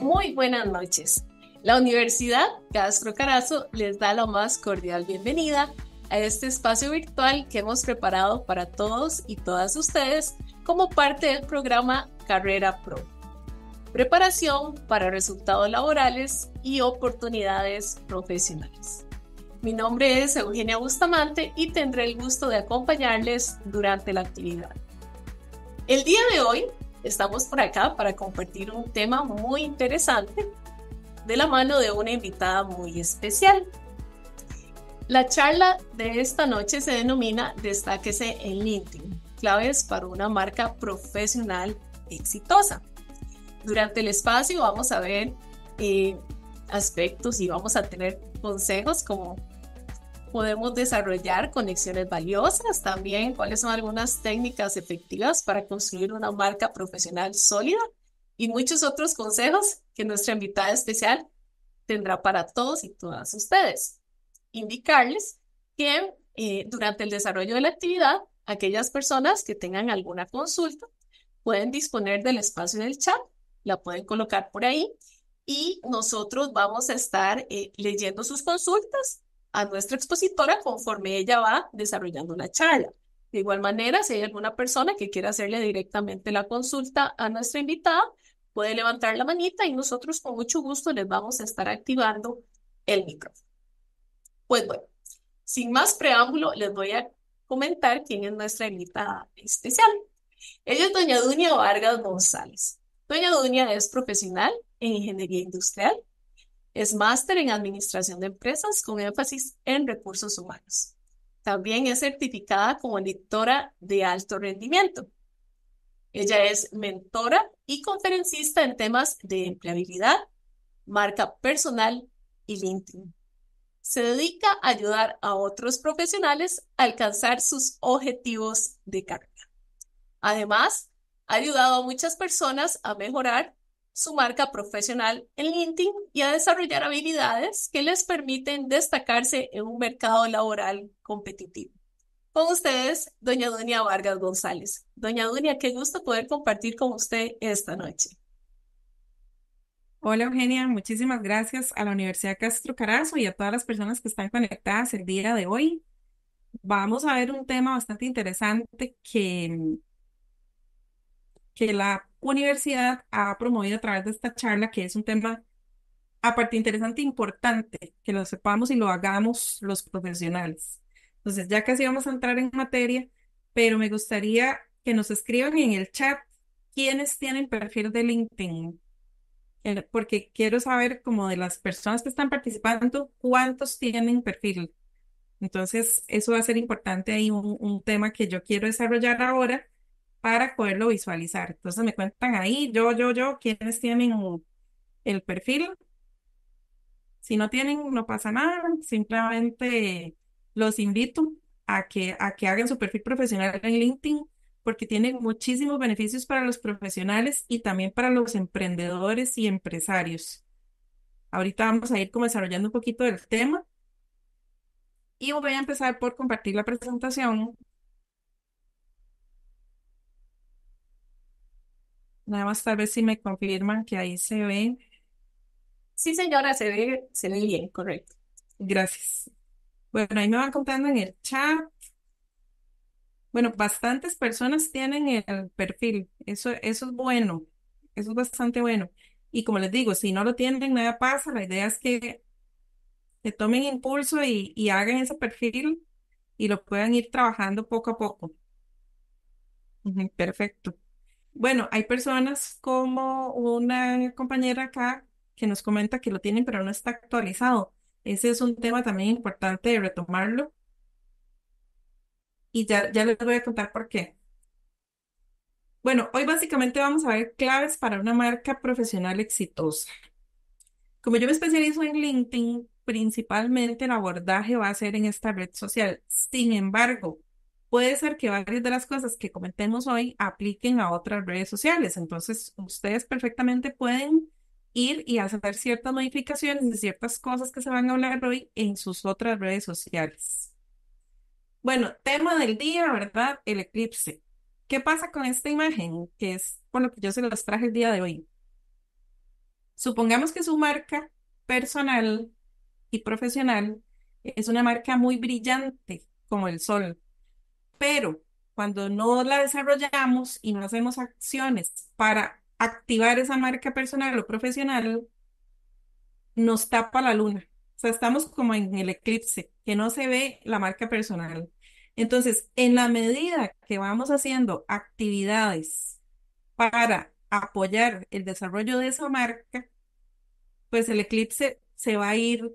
Muy buenas noches. La Universidad Castro Carazo les da la más cordial bienvenida a este espacio virtual que hemos preparado para todos y todas ustedes como parte del programa Carrera Pro preparación para resultados laborales y oportunidades profesionales. Mi nombre es Eugenia Bustamante y tendré el gusto de acompañarles durante la actividad. El día de hoy estamos por acá para compartir un tema muy interesante de la mano de una invitada muy especial. La charla de esta noche se denomina Destáquese en LinkedIn, claves para una marca profesional exitosa. Durante el espacio vamos a ver eh, aspectos y vamos a tener consejos como podemos desarrollar conexiones valiosas también, cuáles son algunas técnicas efectivas para construir una marca profesional sólida y muchos otros consejos que nuestra invitada especial tendrá para todos y todas ustedes. Indicarles que eh, durante el desarrollo de la actividad, aquellas personas que tengan alguna consulta pueden disponer del espacio del chat la pueden colocar por ahí y nosotros vamos a estar eh, leyendo sus consultas a nuestra expositora conforme ella va desarrollando la charla. De igual manera, si hay alguna persona que quiera hacerle directamente la consulta a nuestra invitada, puede levantar la manita y nosotros con mucho gusto les vamos a estar activando el micrófono. Pues bueno, sin más preámbulo, les voy a comentar quién es nuestra invitada especial. Ella es doña Dunia Vargas González. Doña Dunia es profesional en ingeniería industrial, es máster en administración de empresas con énfasis en recursos humanos. También es certificada como editora de alto rendimiento. Ella es mentora y conferencista en temas de empleabilidad, marca personal y LinkedIn. Se dedica a ayudar a otros profesionales a alcanzar sus objetivos de carrera. Además, ha ayudado a muchas personas a mejorar su marca profesional en LinkedIn y a desarrollar habilidades que les permiten destacarse en un mercado laboral competitivo. Con ustedes, doña Dunia Vargas González. Doña Dunia, qué gusto poder compartir con usted esta noche. Hola Eugenia, muchísimas gracias a la Universidad Castro Carazo y a todas las personas que están conectadas el día de hoy. Vamos a ver un tema bastante interesante que que la universidad ha promovido a través de esta charla, que es un tema aparte interesante importante, que lo sepamos y lo hagamos los profesionales. Entonces, ya casi vamos a entrar en materia, pero me gustaría que nos escriban en el chat quiénes tienen perfil de LinkedIn, porque quiero saber como de las personas que están participando, cuántos tienen perfil. Entonces, eso va a ser importante y un tema que yo quiero desarrollar ahora para poderlo visualizar. Entonces me cuentan ahí, yo, yo, yo, quienes tienen el perfil. Si no tienen, no pasa nada, simplemente los invito a que, a que hagan su perfil profesional en LinkedIn porque tiene muchísimos beneficios para los profesionales y también para los emprendedores y empresarios. Ahorita vamos a ir como desarrollando un poquito del tema y voy a empezar por compartir la presentación Nada más tal vez si me confirman que ahí se ve. Sí, señora, se ve, se ve bien, correcto. Gracias. Bueno, ahí me van contando en el chat. Bueno, bastantes personas tienen el perfil. Eso, eso es bueno. Eso es bastante bueno. Y como les digo, si no lo tienen, nada pasa. La idea es que, se tomen impulso y hagan ese perfil y lo puedan ir trabajando poco a poco. Perfecto. Bueno, hay personas como una compañera acá que nos comenta que lo tienen, pero no está actualizado. Ese es un tema también importante de retomarlo y ya, ya les voy a contar por qué. Bueno, hoy básicamente vamos a ver claves para una marca profesional exitosa. Como yo me especializo en LinkedIn, principalmente el abordaje va a ser en esta red social. Sin embargo, puede ser que varias de las cosas que comentemos hoy apliquen a otras redes sociales. Entonces, ustedes perfectamente pueden ir y hacer ciertas modificaciones de ciertas cosas que se van a hablar hoy en sus otras redes sociales. Bueno, tema del día, ¿verdad? El eclipse. ¿Qué pasa con esta imagen? Que es por lo que yo se las traje el día de hoy. Supongamos que su marca personal y profesional es una marca muy brillante, como el sol, pero cuando no la desarrollamos y no hacemos acciones para activar esa marca personal o profesional, nos tapa la luna. O sea, estamos como en el eclipse, que no se ve la marca personal. Entonces, en la medida que vamos haciendo actividades para apoyar el desarrollo de esa marca, pues el eclipse se va a ir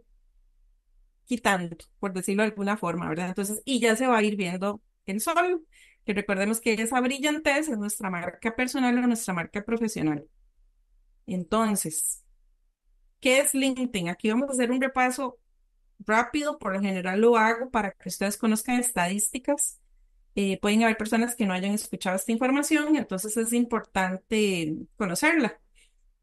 quitando, por decirlo de alguna forma, ¿verdad? Entonces, y ya se va a ir viendo el sol, que recordemos que esa brillantez es nuestra marca personal o nuestra marca profesional. Entonces, ¿qué es LinkedIn? Aquí vamos a hacer un repaso rápido, por lo general lo hago para que ustedes conozcan estadísticas. Eh, pueden haber personas que no hayan escuchado esta información, entonces es importante conocerla.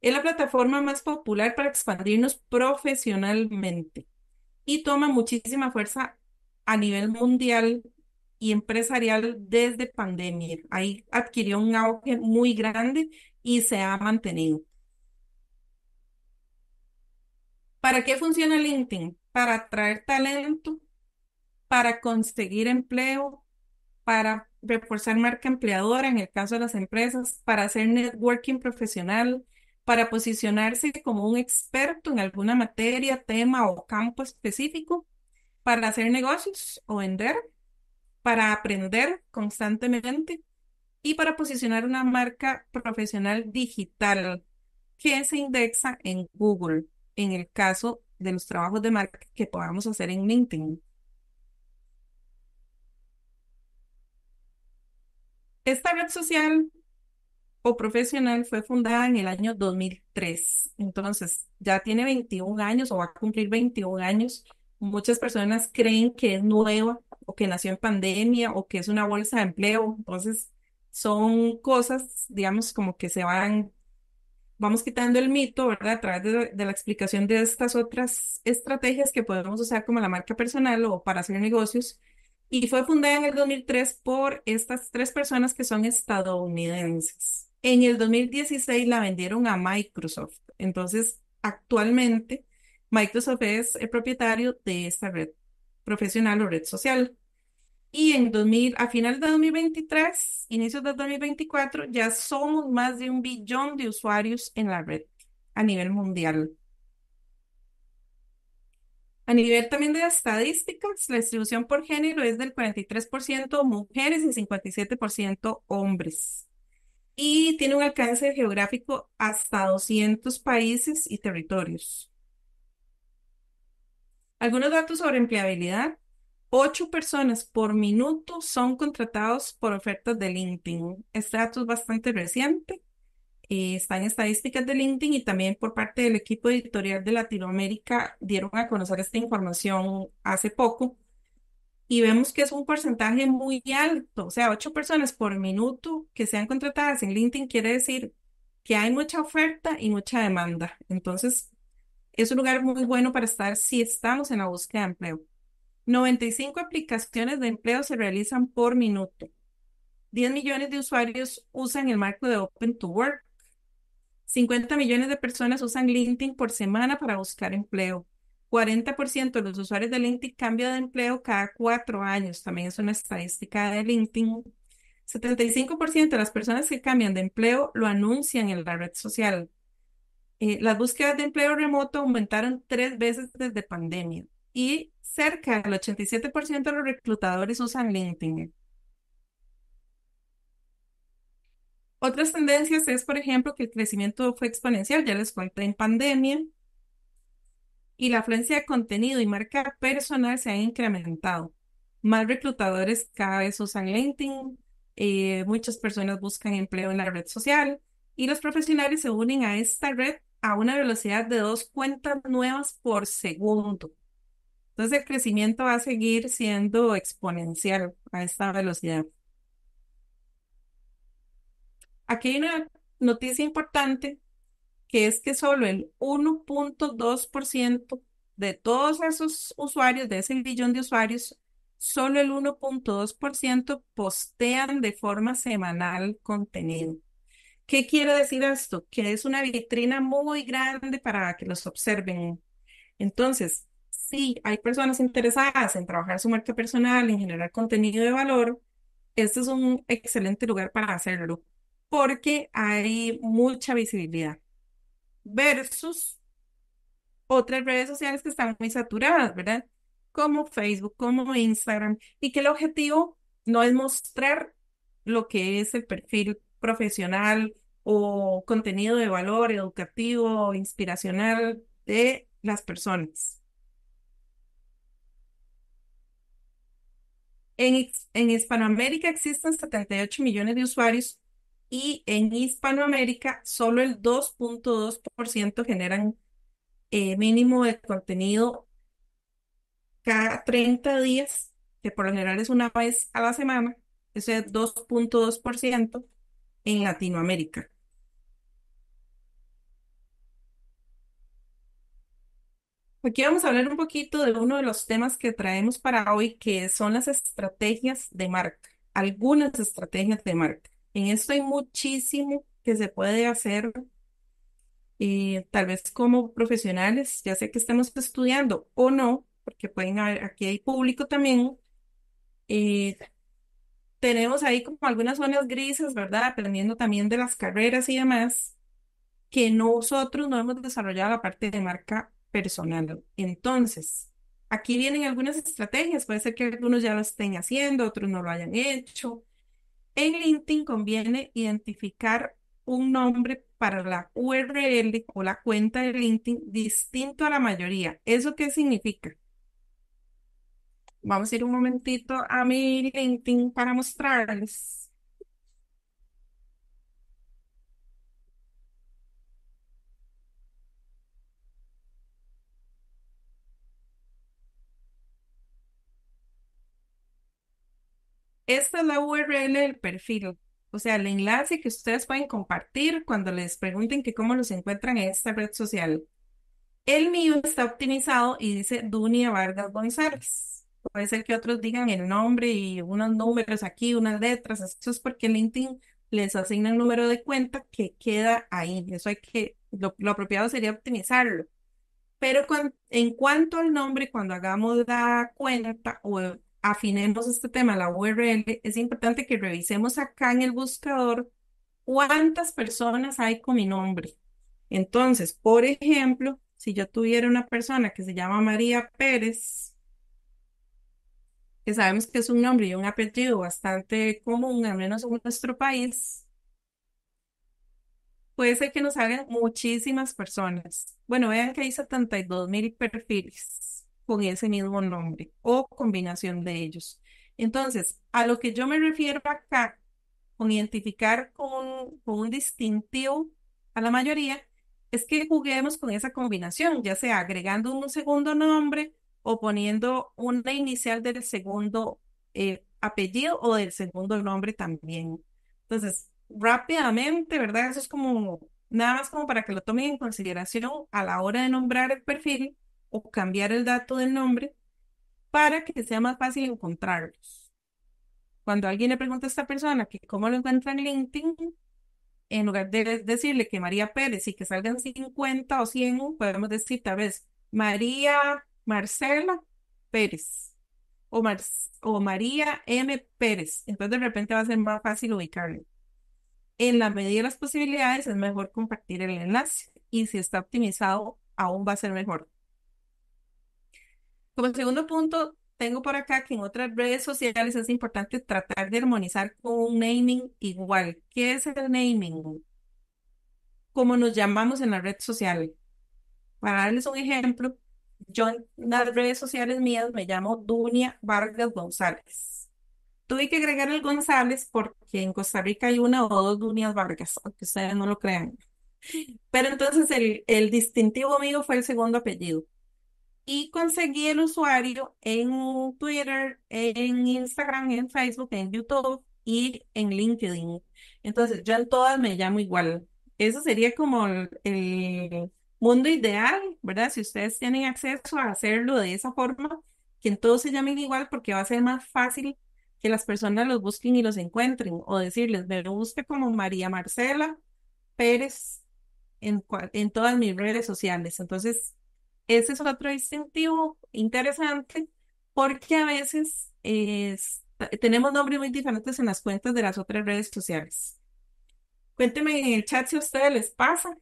Es la plataforma más popular para expandirnos profesionalmente y toma muchísima fuerza a nivel mundial y empresarial desde pandemia. Ahí adquirió un auge muy grande y se ha mantenido. ¿Para qué funciona LinkedIn? Para atraer talento, para conseguir empleo, para reforzar marca empleadora en el caso de las empresas, para hacer networking profesional, para posicionarse como un experto en alguna materia, tema o campo específico, para hacer negocios o vender para aprender constantemente y para posicionar una marca profesional digital que se indexa en Google, en el caso de los trabajos de marca que podamos hacer en LinkedIn. Esta red social o profesional fue fundada en el año 2003. Entonces, ya tiene 21 años o va a cumplir 21 años muchas personas creen que es nueva o que nació en pandemia o que es una bolsa de empleo. Entonces, son cosas, digamos, como que se van, vamos quitando el mito, ¿verdad? A través de, la explicación de estas otras estrategias que podemos usar como la marca personal o para hacer negocios. Y fue fundada en el 2003 por estas tres personas que son estadounidenses. En el 2016 la vendieron a Microsoft. Entonces, actualmente Microsoft es el propietario de esta red profesional o red social. Y en 2000, a finales de 2023, inicios de 2024, ya somos más de un billón de usuarios en la red a nivel mundial. A nivel también de estadísticas, la distribución por género es del 43% mujeres y 57% hombres. Y tiene un alcance geográfico hasta 200 países y territorios. Algunos datos sobre empleabilidad. Ocho personas por minuto son contratados por ofertas de LinkedIn. Este dato es bastante reciente. Eh, está en estadísticas de LinkedIn y también por parte del equipo editorial de Latinoamérica dieron a conocer esta información hace poco. Y vemos que es un porcentaje muy alto, o sea, ocho personas por minuto que sean contratadas en LinkedIn quiere decir que hay mucha oferta y mucha demanda. Entonces, es un lugar muy bueno para estar si estamos en la búsqueda de empleo. 95 aplicaciones de empleo se realizan por minuto. 10 millones de usuarios usan el marco de Open to Work. 50 millones de personas usan LinkedIn por semana para buscar empleo. 40% de los usuarios de LinkedIn cambian de empleo cada cuatro años. También es una estadística de LinkedIn. 75% de las personas que cambian de empleo lo anuncian en la red social. Eh, las búsquedas de empleo remoto aumentaron tres veces desde pandemia y cerca del 87% de los reclutadores usan LinkedIn. Otras tendencias es, por ejemplo, que el crecimiento fue exponencial, ya les conté en pandemia, y la afluencia de contenido y marca personal se ha incrementado. Más reclutadores cada vez usan LinkedIn, eh, muchas personas buscan empleo en la red social y los profesionales se unen a esta red a una velocidad de dos cuentas nuevas por segundo. Entonces el crecimiento va a seguir siendo exponencial a esta velocidad. Aquí hay una noticia importante que es que solo el 1.2% de todos esos usuarios, de ese billón de usuarios, solo el 1.2% postean de forma semanal contenido. ¿Qué quiere decir esto? Que es una vitrina muy grande para que los observen. Entonces, si hay personas interesadas en trabajar su marca personal, en generar contenido de valor, este es un excelente lugar para hacerlo porque hay mucha visibilidad versus otras redes sociales que están muy saturadas, ¿verdad? Como Facebook, como Instagram, y que el objetivo no es mostrar lo que es el perfil profesional o contenido de valor educativo, inspiracional de las personas. En, en, Hispanoamérica existen 78 millones de usuarios y en Hispanoamérica solo el 2.2% generan eh, mínimo de contenido cada 30 días, que por lo general es una vez a la semana, ese 2.2% en Latinoamérica. Aquí vamos a hablar un poquito de uno de los temas que traemos para hoy, que son las estrategias de marca, algunas estrategias de marca. En esto hay muchísimo que se puede hacer, eh, tal vez como profesionales, ya sea que estemos estudiando o no, porque pueden haber, aquí hay público también, eh, tenemos ahí como algunas zonas grises, ¿verdad? Aprendiendo también de las carreras y demás, que nosotros no hemos desarrollado la parte de marca personal. Entonces, aquí vienen algunas estrategias, puede ser que algunos ya lo estén haciendo, otros no lo hayan hecho. En LinkedIn conviene identificar un nombre para la URL o la cuenta de LinkedIn distinto a la mayoría. ¿Eso qué significa? Vamos a ir un momentito a mi LinkedIn para mostrarles. Esta es la URL del perfil, o sea, el enlace que ustedes pueden compartir cuando les pregunten que cómo los encuentran en esta red social. El mío está optimizado y dice Dunia Vargas González puede ser que otros digan el nombre y unos números aquí, unas letras, eso es porque LinkedIn les asigna un número de cuenta que queda ahí, eso hay que, lo, apropiado sería optimizarlo. Pero en cuanto al nombre, cuando hagamos la cuenta o afinemos este tema, la URL, es importante que revisemos acá en el buscador cuántas personas hay con mi nombre. Entonces, por ejemplo, si yo tuviera una persona que se llama María Pérez, que sabemos que es un nombre y un apellido bastante común, al menos en nuestro país, puede ser que nos hagan muchísimas personas. Bueno, vean que hay 72 mil perfiles con ese mismo nombre o combinación de ellos. Entonces, a lo que yo me refiero acá, con identificar con, con un distintivo a la mayoría, es que juguemos con esa combinación, ya sea agregando un segundo nombre o poniendo una inicial del segundo eh, apellido o del segundo nombre también. Entonces, rápidamente, ¿verdad? Eso es como nada más como para que lo tomen en consideración a la hora de nombrar el perfil o cambiar el dato del nombre para que sea más fácil encontrarlos. Cuando alguien le pregunta a esta persona que cómo lo encuentra en LinkedIn, en lugar de decirle que María Pérez y que salgan 50 o 100, podemos decir tal vez María Marcela Pérez o, Mar o María M. Pérez. Entonces de repente va a ser más fácil ubicarle. En la medida de las posibilidades es mejor compartir el enlace y si está optimizado aún va a ser mejor. Como segundo punto, tengo por acá que en otras redes sociales es importante tratar de armonizar con un naming igual. ¿Qué es el naming? Como nos llamamos en la red social. Para darles un ejemplo, yo en las redes sociales mías me llamo Dunia Vargas González. Tuve que agregar el González porque en Costa Rica hay una o dos Dunias Vargas, aunque ustedes no lo crean. Pero entonces el, distintivo mío fue el segundo apellido. Y conseguí el usuario en Twitter, en Instagram, en Facebook, en YouTube y en LinkedIn. Entonces yo en todas me llamo igual. Eso sería como el mundo ideal ¿verdad? Si ustedes tienen acceso a hacerlo de esa forma, que en todos se llamen igual porque va a ser más fácil que las personas los busquen y los encuentren o decirles, me busque como María Marcela Pérez en, todas mis redes sociales. Entonces, ese es otro distintivo interesante porque a veces eh, tenemos nombres muy diferentes en las cuentas de las otras redes sociales. Cuéntenme en el chat si a ustedes les pasa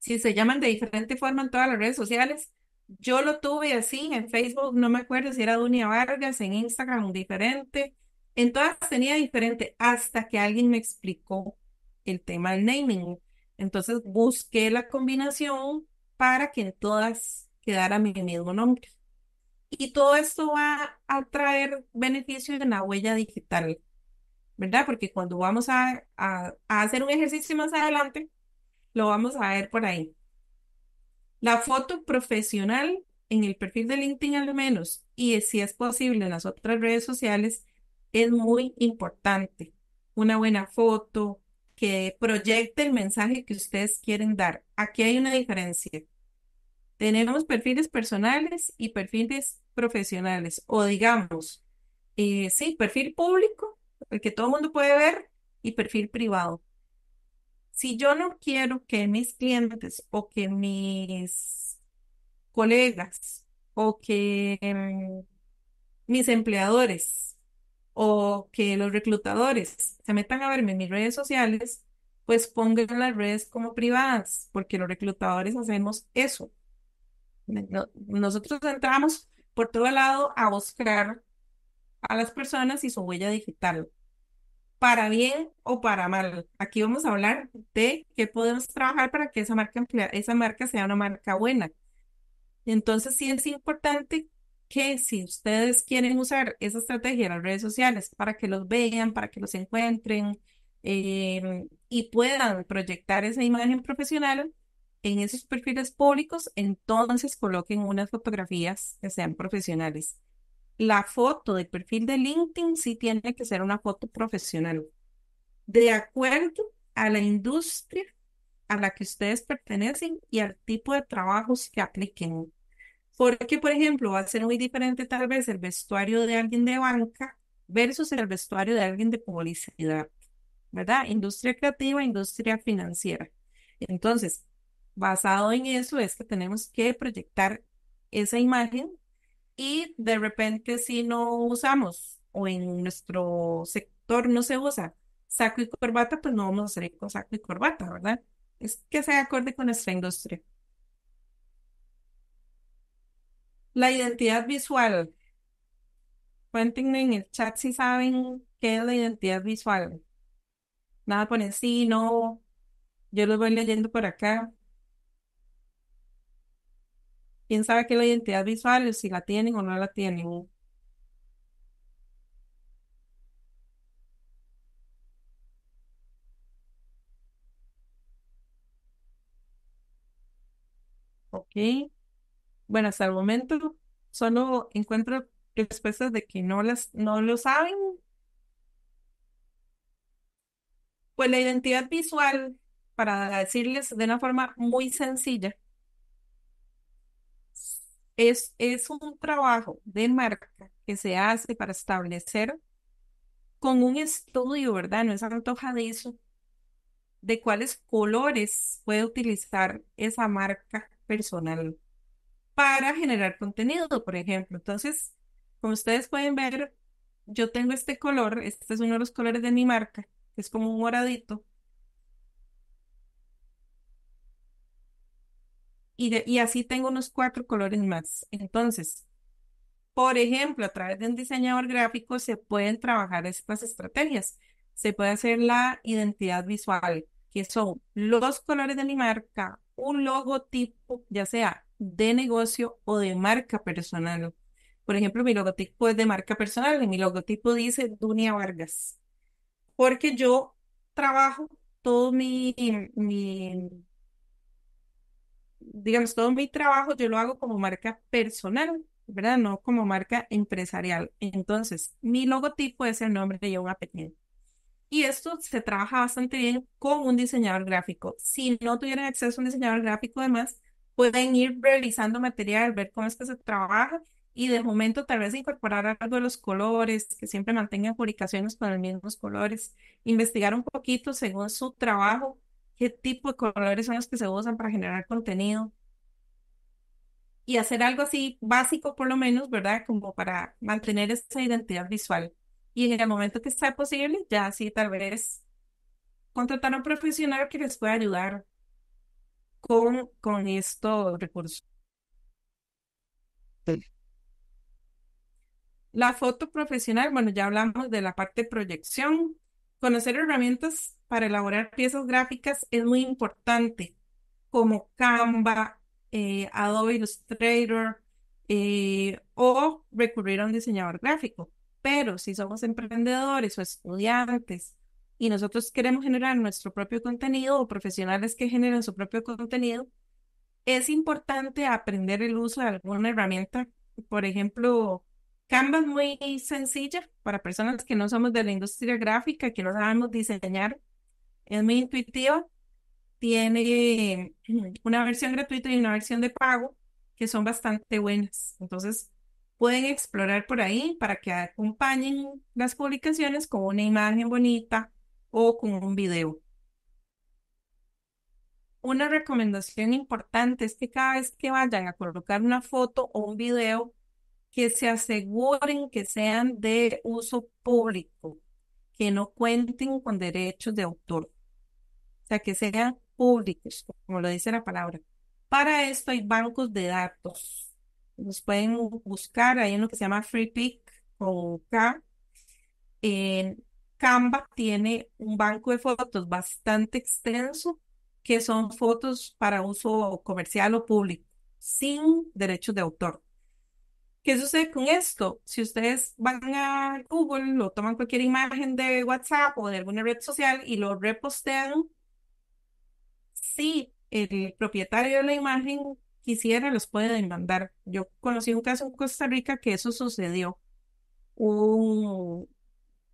si se llaman de diferente forma en todas las redes sociales. Yo lo tuve así en Facebook, no me acuerdo si era Dunia Vargas, en Instagram diferente. En todas tenía diferente hasta que alguien me explicó el tema del naming. Entonces busqué la combinación para que en todas quedara mi mismo nombre. Y todo esto va a traer beneficios en la huella digital, ¿verdad? Porque cuando vamos a hacer un ejercicio más adelante, lo vamos a ver por ahí. La foto profesional en el perfil de LinkedIn al menos, y si es posible en las otras redes sociales, es muy importante. Una buena foto que proyecte el mensaje que ustedes quieren dar. Aquí hay una diferencia. Tenemos perfiles personales y perfiles profesionales, o digamos, eh, sí, perfil público, el que todo el mundo puede ver, y perfil privado si yo no quiero que mis clientes o que mis colegas o que mm, mis empleadores o que los reclutadores se metan a verme en mis redes sociales, pues pongan las redes como privadas, porque los reclutadores hacemos eso. Nosotros entramos por todo lado a buscar a las personas y su huella digital para bien o para mal. Aquí vamos a hablar de qué podemos trabajar para que esa marca, esa marca sea una marca buena. Entonces sí es importante que si ustedes quieren usar esa estrategia en las redes sociales para que los vean, para que los encuentren eh, y puedan proyectar esa imagen profesional en esos perfiles públicos, entonces coloquen unas fotografías que sean profesionales la foto del perfil de LinkedIn sí tiene que ser una foto profesional, de acuerdo a la industria a la que ustedes pertenecen y al tipo de trabajos que apliquen. Porque, por ejemplo, va a ser muy diferente tal vez el vestuario de alguien de banca versus el vestuario de alguien de publicidad, ¿verdad? Industria creativa, industria financiera. Entonces, basado en eso es que tenemos que proyectar esa imagen y de repente si no usamos o en nuestro sector no se usa saco y corbata, pues no vamos a hacer con saco y corbata, ¿verdad? Es que sea acorde con nuestra industria. La identidad visual. Cuéntenme en el chat si saben qué es la identidad visual. Nada por sí, no. Yo lo voy leyendo por acá quién sabe qué es la identidad visual, si la tienen o no la tienen. Ok. Bueno, hasta el momento solo encuentro respuestas de que no las, no lo saben. Pues la identidad visual, para decirles de una forma muy sencilla, es, un trabajo de marca que se hace para establecer con un estudio, ¿verdad? No es antojadizo de cuáles colores puede utilizar esa marca personal para generar contenido, por ejemplo. Entonces, como ustedes pueden ver, yo tengo este color, este es uno de los colores de mi marca, es como un moradito, Y, así tengo unos cuatro colores más. Entonces, por ejemplo, a través de un diseñador gráfico se pueden trabajar estas estrategias. Se puede hacer la identidad visual, que son los colores de mi marca, un logotipo, ya sea de negocio o de marca personal. Por ejemplo, mi logotipo es de marca personal y mi logotipo dice Dunia Vargas, porque yo trabajo todo mi, mi digamos, todo mi trabajo yo lo hago como marca personal, ¿verdad? No como marca empresarial. Entonces, mi logotipo es el nombre de un apellido Y esto se trabaja bastante bien con un diseñador gráfico. Si no tuvieran acceso a un diseñador gráfico, además, pueden ir realizando material, ver cómo es que se trabaja y de momento tal vez incorporar algo de los colores, que siempre mantengan publicaciones con los mismos colores, investigar un poquito según su trabajo, qué tipo de colores son los que se usan para generar contenido. Y hacer algo así básico, por lo menos, ¿verdad? Como para mantener esa identidad visual. Y en el momento que sea posible, ya sí, tal vez contratar a un profesional que les pueda ayudar con, con estos recursos. La foto profesional, bueno, ya hablamos de la parte de proyección, Conocer herramientas para elaborar piezas gráficas es muy importante, como Canva, eh, Adobe Illustrator eh, o recurrir a un diseñador gráfico. Pero si somos emprendedores o estudiantes y nosotros queremos generar nuestro propio contenido o profesionales que generan su propio contenido, es importante aprender el uso de alguna herramienta, por ejemplo, es muy sencilla para personas que no somos de la industria gráfica, que no sabemos diseñar. Es muy intuitiva. Tiene mm, una versión gratuita y una versión de pago que son bastante buenas. Entonces, pueden explorar por ahí para que acompañen las publicaciones con una imagen bonita o con un video. Una recomendación importante es que cada vez que vayan a colocar una foto o un video, que se aseguren que sean de uso público, que no cuenten con derechos de autor, o sea, que sean públicos, como lo dice la palabra. Para esto hay bancos de datos. Los pueden buscar, ahí en lo que se llama FreePic o K. En Canva tiene un banco de fotos bastante extenso que son fotos para uso comercial o público, sin derechos de autor. ¿Qué sucede con esto? Si ustedes van a Google, lo toman cualquier imagen de WhatsApp o de alguna red social y lo repostean, si el propietario de la imagen quisiera, los puede demandar. Yo conocí un caso en Costa Rica que eso sucedió. Un,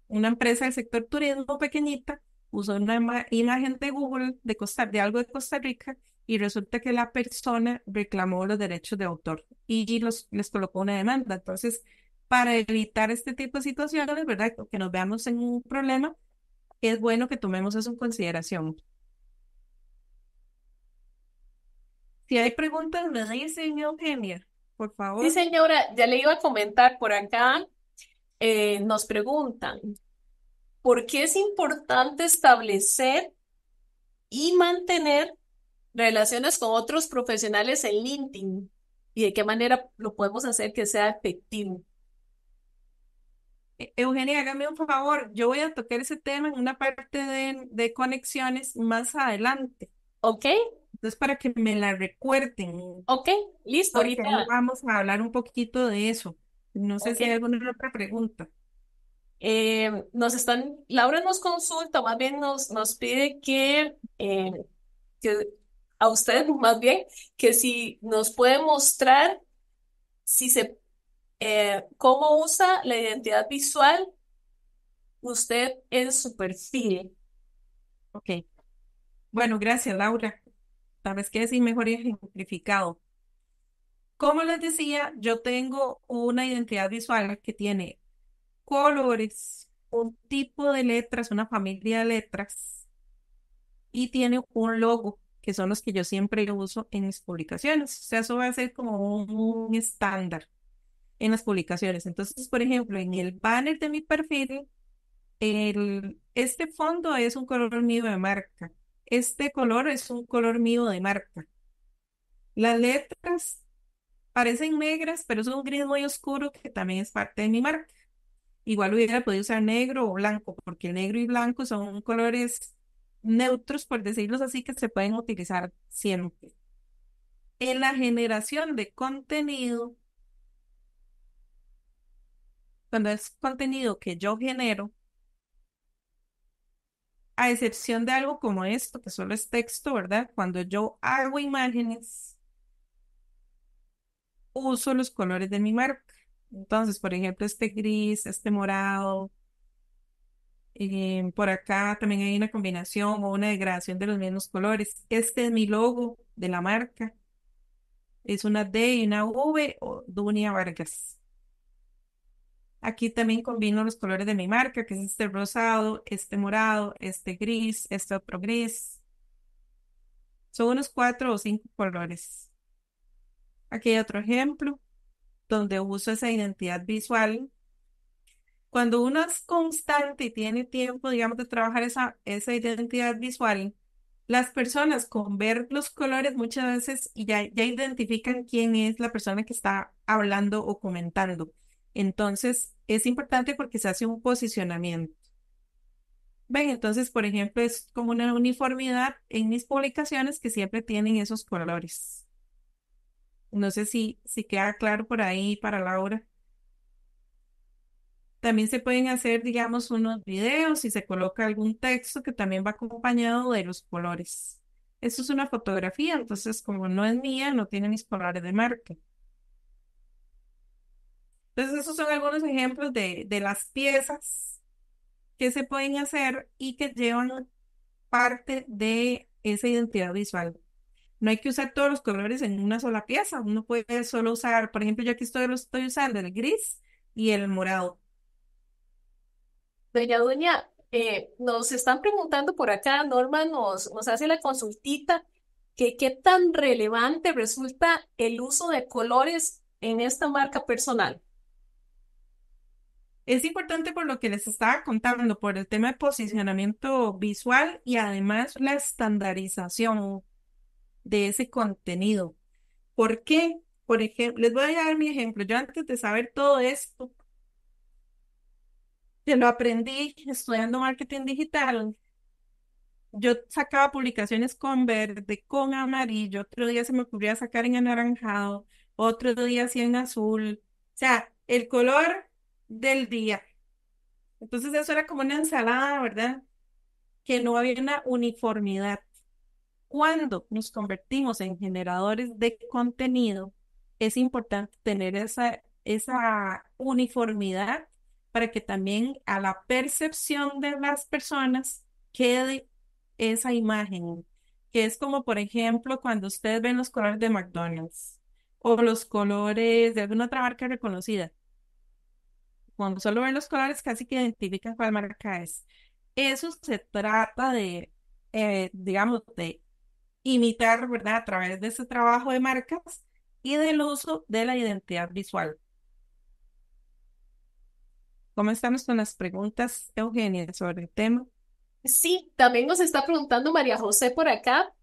una empresa del sector turismo pequeñita usó una imagen de Google de, Costa, de algo de Costa Rica y resulta que la persona reclamó los derechos de autor y los, les colocó una demanda. Entonces, para evitar este tipo de situaciones, ¿verdad? Que nos veamos en un problema, es bueno que tomemos eso en consideración. Si hay preguntas, me dicen, Eugenia, por favor. Sí, señora, ya le iba a comentar por acá. Eh, nos preguntan, ¿por qué es importante establecer y mantener relaciones con otros profesionales en LinkedIn y de qué manera lo podemos hacer que sea efectivo. E-, Eugenia, hágame un favor, yo voy a tocar ese tema en una parte de, conexiones más adelante. Ok. Entonces, para que me la recuerden. Ok, listo. ahorita vamos a hablar un poquito de eso. No sé si hay alguna otra pregunta. Eh, nos están, Laura nos consulta, más bien nos, nos pide que, eh, que a usted más bien, que si nos puede mostrar si se, eh, cómo usa la identidad visual usted en su perfil. Ok. Bueno, gracias, Laura. Tal vez que decir mejor ejemplificado. Como les decía, yo tengo una identidad visual que tiene colores, un tipo de letras, una familia de letras y tiene un logo que son los que yo siempre uso en mis publicaciones. O sea, eso va a ser como un, estándar en las publicaciones. Entonces, por ejemplo, en el banner de mi perfil, el, este fondo es un color mío de marca. Este color es un color mío de marca. Las letras parecen negras, pero es un gris muy oscuro que también es parte de mi marca. Igual hubiera podido usar negro o blanco, porque el negro y blanco son colores neutros, por decirlo así, que se pueden utilizar siempre. En la generación de contenido, cuando es contenido que yo genero, a excepción de algo como esto, que solo es texto, ¿verdad? Cuando yo hago imágenes, uso los colores de mi marca. Entonces, por ejemplo, este gris, este morado, eh, por acá también hay una combinación o una degradación de los mismos colores. Este es mi logo de la marca. Es una D y una V o Dunia Vargas. Aquí también combino los colores de mi marca, que es este rosado, este morado, este gris, este otro gris. Son unos cuatro o cinco colores. Aquí hay otro ejemplo donde uso esa identidad visual cuando uno es constante y tiene tiempo, digamos, de trabajar esa, esa identidad visual, las personas con ver los colores muchas veces ya, ya identifican quién es la persona que está hablando o comentando. Entonces, es importante porque se hace un posicionamiento. Ven, entonces, por ejemplo, es como una uniformidad en mis publicaciones que siempre tienen esos colores. No sé si, si queda claro por ahí para Laura. También se pueden hacer, digamos, unos videos y se coloca algún texto que también va acompañado de los colores. Eso es una fotografía, entonces como no es mía, no tiene mis colores de marca. Entonces, esos son algunos ejemplos de, de las piezas que se pueden hacer y que llevan parte de esa identidad visual. No hay que usar todos los colores en una sola pieza, uno puede solo usar, por ejemplo, yo aquí estoy, estoy usando el gris y el morado. Doña Duña, eh, nos están preguntando por acá, Norma nos, nos hace la consultita, que qué tan relevante resulta el uso de colores en esta marca personal. Es importante por lo que les estaba contando, por el tema de posicionamiento visual y además la estandarización de ese contenido. ¿Por qué? Por ejemplo, les voy a dar mi ejemplo. Yo antes de saber todo esto, que lo aprendí estudiando marketing digital. Yo sacaba publicaciones con verde, con amarillo, otro día se me ocurría sacar en anaranjado, otro día sí en azul, o sea, el color del día. Entonces eso era como una ensalada, ¿verdad? Que no había una uniformidad. Cuando nos convertimos en generadores de contenido, es importante tener esa, esa uniformidad para que también a la percepción de las personas quede esa imagen, que es como por ejemplo cuando ustedes ven los colores de McDonald's o los colores de alguna otra marca reconocida. Cuando solo ven los colores casi que identifican cuál marca es. Eso se trata de, eh, digamos, de imitar, ¿verdad? A través de ese trabajo de marcas y del uso de la identidad visual. Comenzamos con las preguntas, Eugenia, sobre el tema. Sí, también nos está preguntando María José por acá,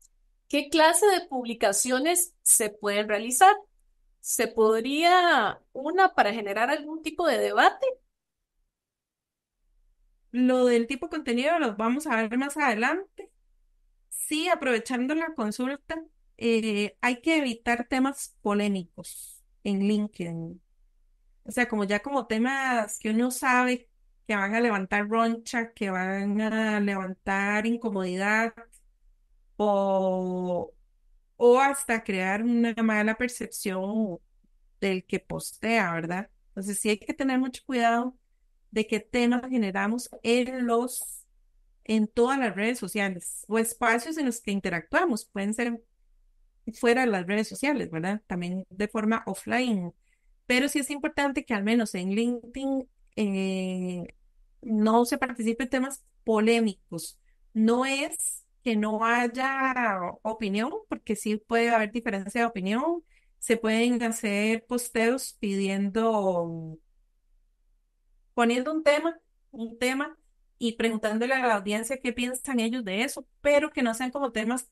¿qué clase de publicaciones se pueden realizar? ¿Se podría una para generar algún tipo de debate? Lo del tipo de contenido lo vamos a ver más adelante. Sí, aprovechando la consulta, eh, hay que evitar temas polémicos en LinkedIn o sea, como ya como temas que uno sabe que van a levantar roncha, que van a levantar incomodidad o, hasta crear una mala percepción del que postea, ¿verdad? Entonces sí hay que tener mucho cuidado de qué temas generamos en los en todas las redes sociales o espacios en los que interactuamos, pueden ser fuera de las redes sociales, ¿verdad? También de forma offline pero sí es importante que al menos en LinkedIn eh, no se participe temas polémicos. No es que no haya opinión, porque sí puede haber diferencia de opinión. Se pueden hacer posteos pidiendo, poniendo un tema, un tema y preguntándole a la audiencia qué piensan ellos de eso, pero que no sean como temas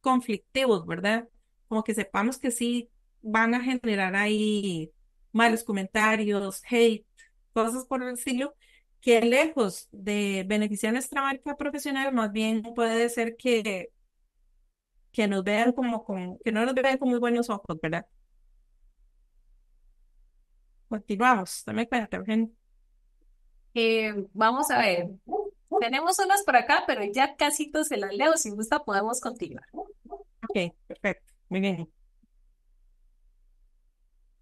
conflictivos, ¿verdad? Como que sepamos que sí van a generar ahí malos comentarios, hate, cosas por el estilo, que lejos de beneficiar nuestra marca profesional, más bien puede ser que, que nos vean como con, que no nos vean con muy buenos ojos, ¿verdad? Continuamos, dame cuenta, eh, vamos a ver. Tenemos unas por acá, pero ya casi se las leo. Si gusta, podemos continuar. Ok, perfecto. Muy bien.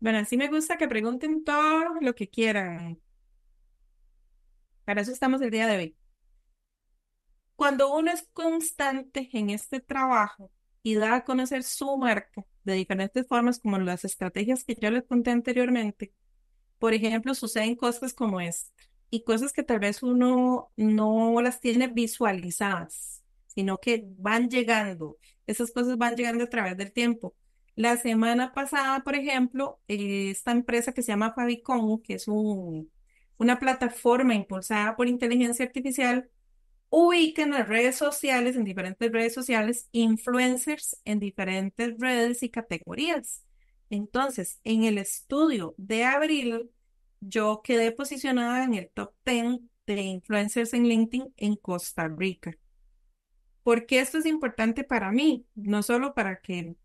Bueno, sí me gusta que pregunten todo lo que quieran. Para eso estamos el día de hoy. Cuando uno es constante en este trabajo y da a conocer su marca de diferentes formas, como las estrategias que yo les conté anteriormente, por ejemplo, suceden cosas como esta y cosas que tal vez uno no las tiene visualizadas, sino que van llegando. Esas cosas van llegando a través del tiempo. La semana pasada, por ejemplo, eh, esta empresa que se llama Fabicom, que es una plataforma impulsada por inteligencia artificial, ubica en las redes sociales, en diferentes redes sociales, influencers en diferentes redes y categorías. Entonces, en el estudio de abril, yo quedé posicionada en el top 10 de influencers en LinkedIn en Costa Rica. ¿Por qué esto es importante para mí? No solo para que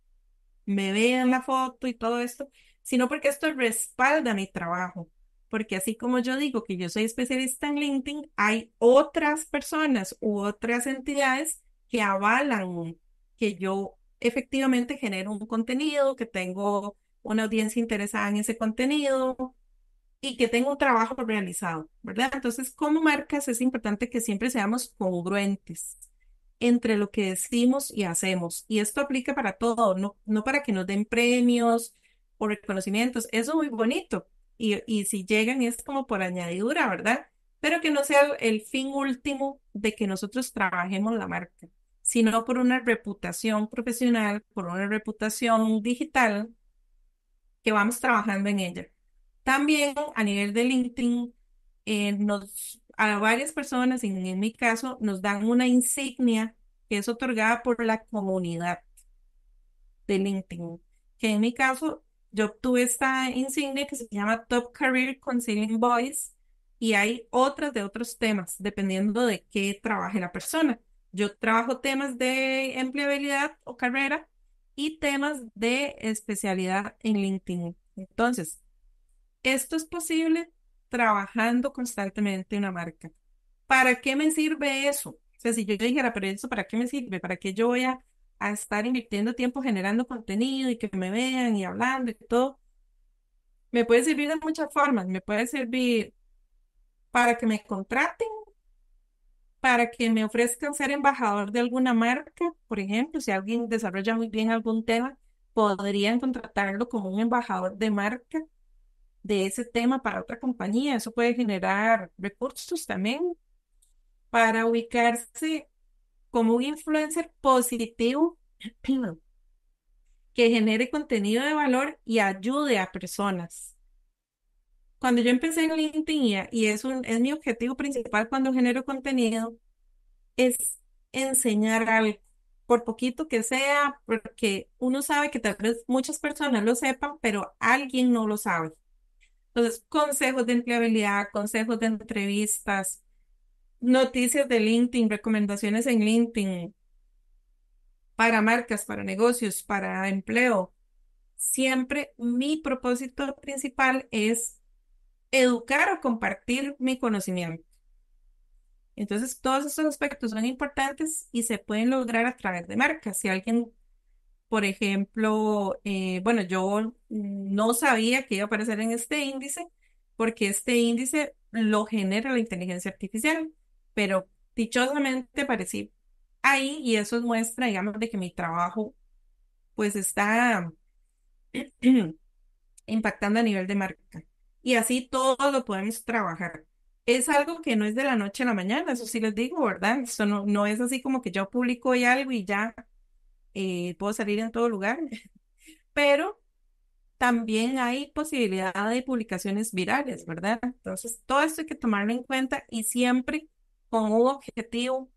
me vean la foto y todo esto, sino porque esto respalda mi trabajo. Porque así como yo digo que yo soy especialista en LinkedIn, hay otras personas u otras entidades que avalan que yo efectivamente genero un contenido, que tengo una audiencia interesada en ese contenido y que tengo un trabajo realizado, ¿verdad? Entonces, como marcas es importante que siempre seamos congruentes entre lo que decimos y hacemos. Y esto aplica para todo, no, no para que nos den premios o reconocimientos. Eso es muy bonito. Y, si llegan es como por añadidura, ¿verdad? Pero que no sea el fin último de que nosotros trabajemos la marca, sino por una reputación profesional, por una reputación digital que vamos trabajando en ella. También a nivel de LinkedIn eh, nos a varias personas, en, mi caso, nos dan una insignia que es otorgada por la comunidad de LinkedIn, que en mi caso yo obtuve esta insignia que se llama Top Career Concealing Voice y hay otras de otros temas, dependiendo de qué trabaje la persona. Yo trabajo temas de empleabilidad o carrera y temas de especialidad en LinkedIn. Entonces, esto es posible trabajando constantemente una marca. ¿Para qué me sirve eso? O sea, si yo dijera, pero eso, ¿para qué me sirve? ¿Para qué yo voy a, a estar invirtiendo tiempo generando contenido y que me vean y hablando y todo? Me puede servir de muchas formas. Me puede servir para que me contraten, para que me ofrezcan ser embajador de alguna marca, por ejemplo, si alguien desarrolla muy bien algún tema, podrían contratarlo como un embajador de marca de ese tema para otra compañía. Eso puede generar recursos también para ubicarse como un influencer positivo que genere contenido de valor y ayude a personas. Cuando yo empecé en LinkedIn y es, un, es mi objetivo principal cuando genero contenido, es enseñar algo, por poquito que sea, porque uno sabe que tal vez muchas personas lo sepan, pero alguien no lo sabe. Entonces, consejos de empleabilidad, consejos de entrevistas, noticias de LinkedIn, recomendaciones en LinkedIn para marcas, para negocios, para empleo. Siempre mi propósito principal es educar o compartir mi conocimiento. Entonces, todos estos aspectos son importantes y se pueden lograr a través de marcas. Si alguien por ejemplo, eh, bueno, yo no sabía que iba a aparecer en este índice, porque este índice lo genera la inteligencia artificial, pero dichosamente aparecí ahí y eso muestra, digamos, de que mi trabajo pues está impactando a nivel de marca. Y así todos lo podemos trabajar. Es algo que no es de la noche a la mañana, eso sí les digo, ¿verdad? Eso no, no es así como que yo publico hoy algo y ya eh, puedo salir en todo lugar, pero también hay posibilidad de publicaciones virales, ¿verdad? Entonces, todo esto hay que tomarlo en cuenta y siempre con un objetivo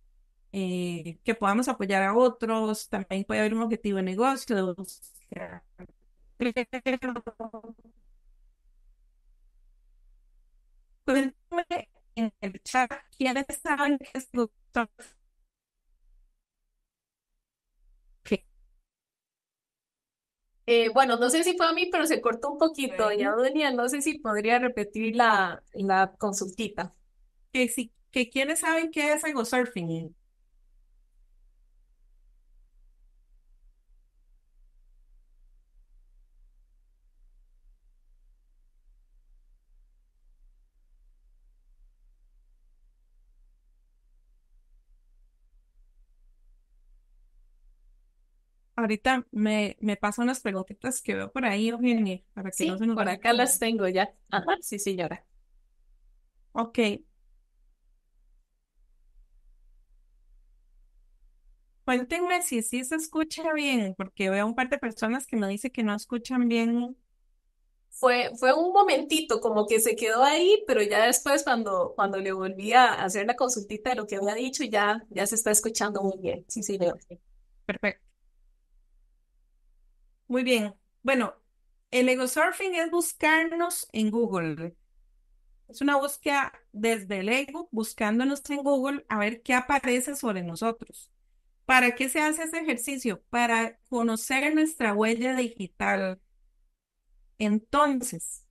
eh, que podamos apoyar a otros, también puede haber un objetivo de negocio. Cuéntame en el chat quiénes saben que es Eh, bueno, no sé si fue a mí, pero se cortó un poquito, doña Dunia. No sé si podría repetir la, consultita. Que, que quienes saben qué es algo surfing. ahorita me, me unas preguntitas que veo por ahí, bien, para que no se nos por acá las tengo ya. Ajá, sí, señora. Ok. Cuéntenme pues si sí se escucha bien, porque veo un par de personas que me dicen que no escuchan bien. Fue, fue un momentito como que se quedó ahí, pero ya después cuando, cuando le volví a hacer la consultita de lo que había dicho, ya, ya se está escuchando muy bien. Sí, sí, señora. Perfecto. Muy bien. Bueno, el ego surfing es buscarnos en Google. Es una búsqueda desde el ego, buscándonos en Google a ver qué aparece sobre nosotros. ¿Para qué se hace ese ejercicio? Para conocer nuestra huella digital. Entonces,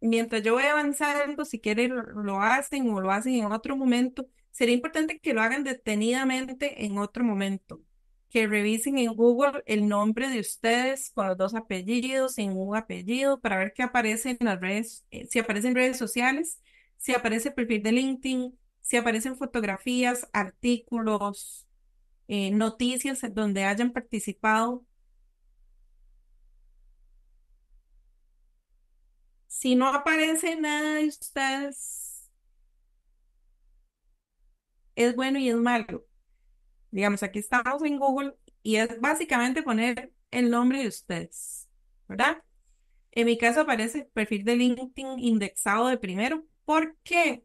mientras yo voy avanzando, si quieren lo hacen o lo hacen en otro momento, sería importante que lo hagan detenidamente en otro momento que revisen en Google el nombre de ustedes con los dos apellidos, sin un apellido, para ver qué aparece en las redes, eh, si aparecen redes sociales, si aparece perfil de LinkedIn, si aparecen fotografías, artículos, eh, noticias donde hayan participado. Si no aparece nada de ustedes, es bueno y es malo. Digamos, aquí estamos en Google y es básicamente poner el nombre de ustedes, ¿verdad? En mi caso aparece perfil de LinkedIn indexado de primero. ¿Por qué?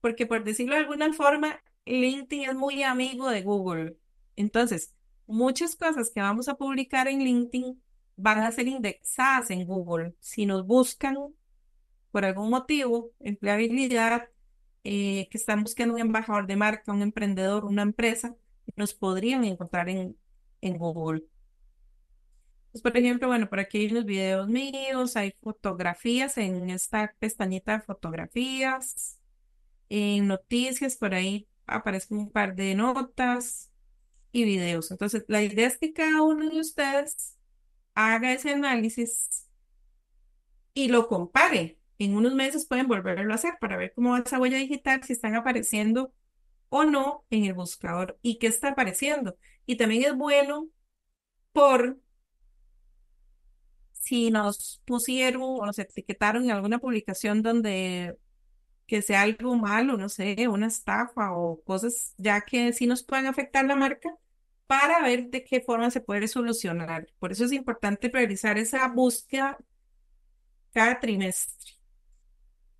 Porque por decirlo de alguna forma, LinkedIn es muy amigo de Google. Entonces, muchas cosas que vamos a publicar en LinkedIn van a ser indexadas en Google. Si nos buscan por algún motivo, empleabilidad, eh, que están buscando un embajador de marca, un emprendedor, una empresa, nos podrían encontrar en, en Google. Pues, por ejemplo, bueno, por aquí hay unos videos míos, hay fotografías en esta pestañita de fotografías, en noticias, por ahí aparecen un par de notas y videos. Entonces, la idea es que cada uno de ustedes haga ese análisis y lo compare. En unos meses pueden volverlo a hacer para ver cómo va esa huella digital, si están apareciendo o no en el buscador y qué está apareciendo. Y también es bueno por si nos pusieron o nos etiquetaron en alguna publicación donde que sea algo malo, no sé, una estafa o cosas ya que sí nos puedan afectar la marca para ver de qué forma se puede solucionar. Por eso es importante priorizar esa búsqueda cada trimestre.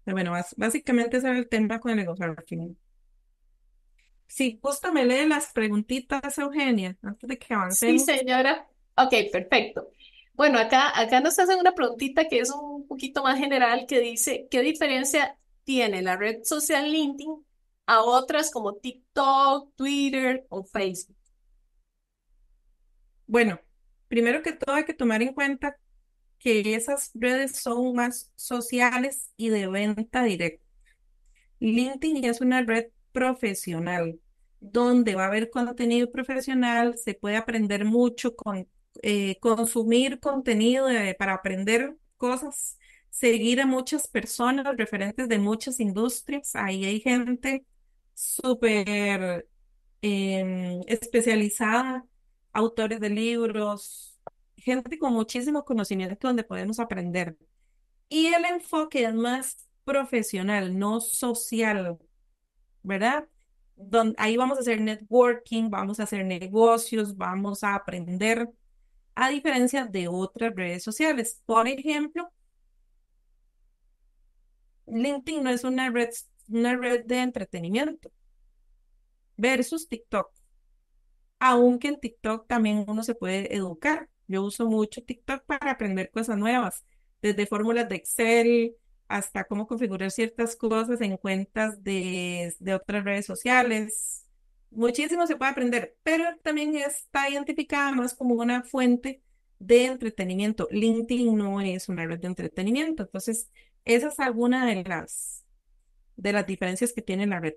Pero bueno, básicamente ese el tema con el negocio al final. Sí, justo me lee las preguntitas, Eugenia, antes de que avancemos. Sí, señora. Ok, perfecto. Bueno, acá, acá nos hacen una preguntita que es un poquito más general que dice, ¿qué diferencia tiene la red social LinkedIn a otras como TikTok, Twitter o Facebook? Bueno, primero que todo hay que tomar en cuenta que esas redes son más sociales y de venta directa. LinkedIn es una red profesional, donde va a haber contenido profesional, se puede aprender mucho, con, eh, consumir contenido para aprender cosas, seguir a muchas personas referentes de muchas industrias. Ahí hay gente súper em, especializada, autores de libros, gente con muchísimos conocimientos donde podemos aprender. Y el enfoque es más profesional, no social. ¿verdad? ahí vamos a hacer networking, vamos a hacer negocios, vamos a aprender, a diferencia de otras redes sociales. Por ejemplo, LinkedIn no es una red, una red de entretenimiento versus TikTok. Aunque en TikTok también uno se puede educar. Yo uso mucho TikTok para aprender cosas nuevas, desde fórmulas de Excel, hasta cómo configurar ciertas cosas en cuentas de, otras redes sociales. Muchísimo se puede aprender, pero también está identificada más como una fuente de entretenimiento. LinkedIn no es una red de entretenimiento, entonces esa es alguna de las, de las diferencias que tiene la red.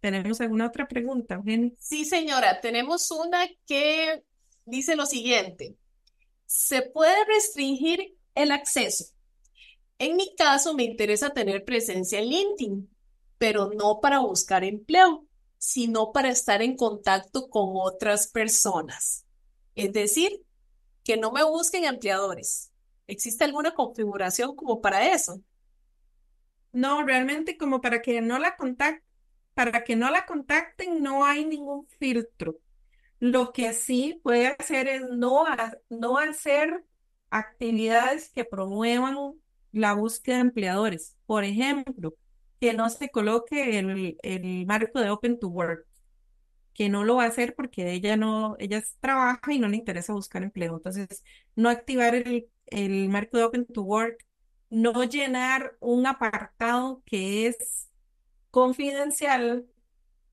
¿Tenemos alguna otra pregunta, Eugenia? Sí, señora, tenemos una que dice lo siguiente. ¿Se puede restringir el acceso? En mi caso, me interesa tener presencia en LinkedIn, pero no para buscar empleo, sino para estar en contacto con otras personas. Es decir, que no me busquen empleadores. ¿Existe alguna configuración como para eso? No, realmente como para que no la contacten, para que no la contacten no hay ningún filtro. Lo que sí puede hacer es no, no hacer actividades que promuevan la búsqueda de empleadores. Por ejemplo, que no se coloque el, el marco de Open to Work, que no lo va a hacer porque ella no, ella trabaja y no le interesa buscar empleo. Entonces, no activar el, el marco de Open to Work, no llenar un apartado que es confidencial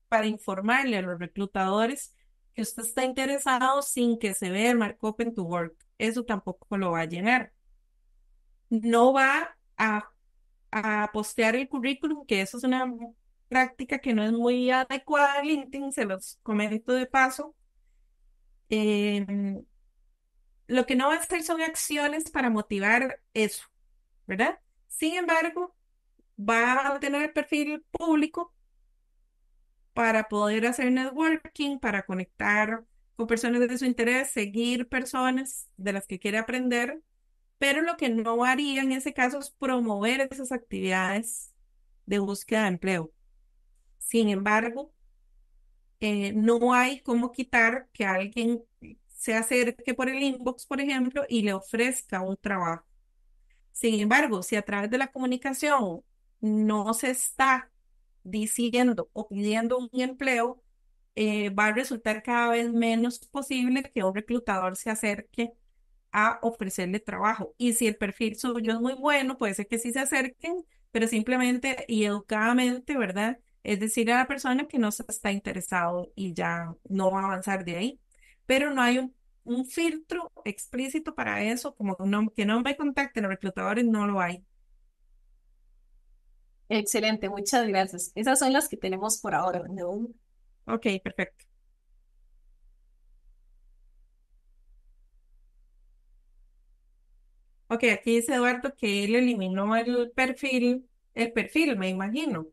para informarle a los reclutadores que usted está interesado sin que se vea el marco Open to Work. Eso tampoco lo va a llenar no va a, postear el currículum, que eso es una práctica que no es muy adecuada LinkedIn, se los comento de paso. Em, lo que no va a hacer son acciones para motivar eso, ¿verdad? Sin embargo, va a tener el perfil público para poder hacer networking, para conectar con personas de su interés, seguir personas de las que quiere aprender pero lo que no haría en ese caso es promover esas actividades de búsqueda de empleo. Sin embargo, eh, no hay cómo quitar que alguien se acerque por el inbox, por ejemplo, y le ofrezca un trabajo. Sin embargo, si a través de la comunicación no se está diciendo o pidiendo un empleo, eh, va a resultar cada vez menos posible que un reclutador se acerque a ofrecerle trabajo. Y si el perfil suyo es muy bueno, puede ser que sí se acerquen, pero simplemente y educadamente, ¿verdad? Es decir, a la persona que no está interesado y ya no va a avanzar de ahí. Pero no hay un, filtro explícito para eso, como no, que no contacto en los reclutadores, no lo hay. Excelente, muchas gracias. Esas son las que tenemos por ahora, Ok, perfecto. Ok, aquí dice Eduardo que él eliminó el perfil, el perfil, me imagino,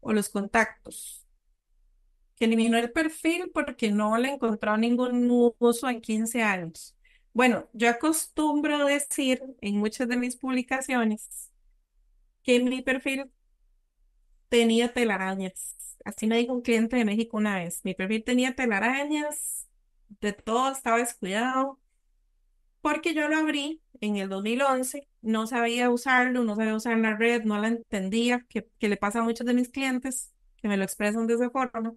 o los contactos. Que eliminó el perfil porque no le encontró ningún uso en 15 años. Bueno, yo acostumbro decir en muchas de mis publicaciones que mi perfil tenía telarañas. Así me dijo un cliente de México una vez. Mi perfil tenía telarañas, de todo estaba descuidado porque yo lo abrí en el 2011, no sabía usarlo, no sabía usar la red, no la entendía, que, que le pasa a muchos de mis clientes que me lo expresan de esa forma,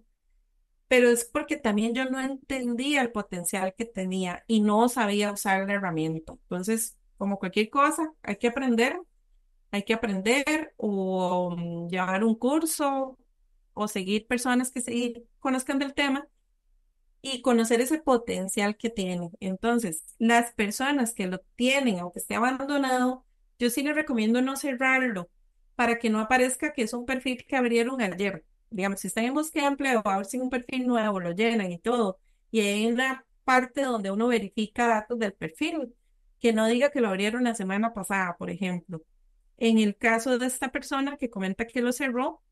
pero es porque también yo no entendía el potencial que tenía y no sabía usar la herramienta. Entonces, como cualquier cosa, hay que aprender, hay que aprender o mm, llevar un curso o seguir personas que se conozcan del tema y conocer ese potencial que tiene. Entonces, las personas que lo tienen, aunque esté abandonado, yo sí les recomiendo no cerrarlo para que no aparezca que es un perfil que abrieron ayer. Digamos, si están en búsqueda de empleo, sin un perfil nuevo, lo llenan y todo. Y en la parte donde uno verifica datos del perfil, que no diga que lo abrieron la semana pasada, por ejemplo. En el caso de esta persona que comenta que lo cerró,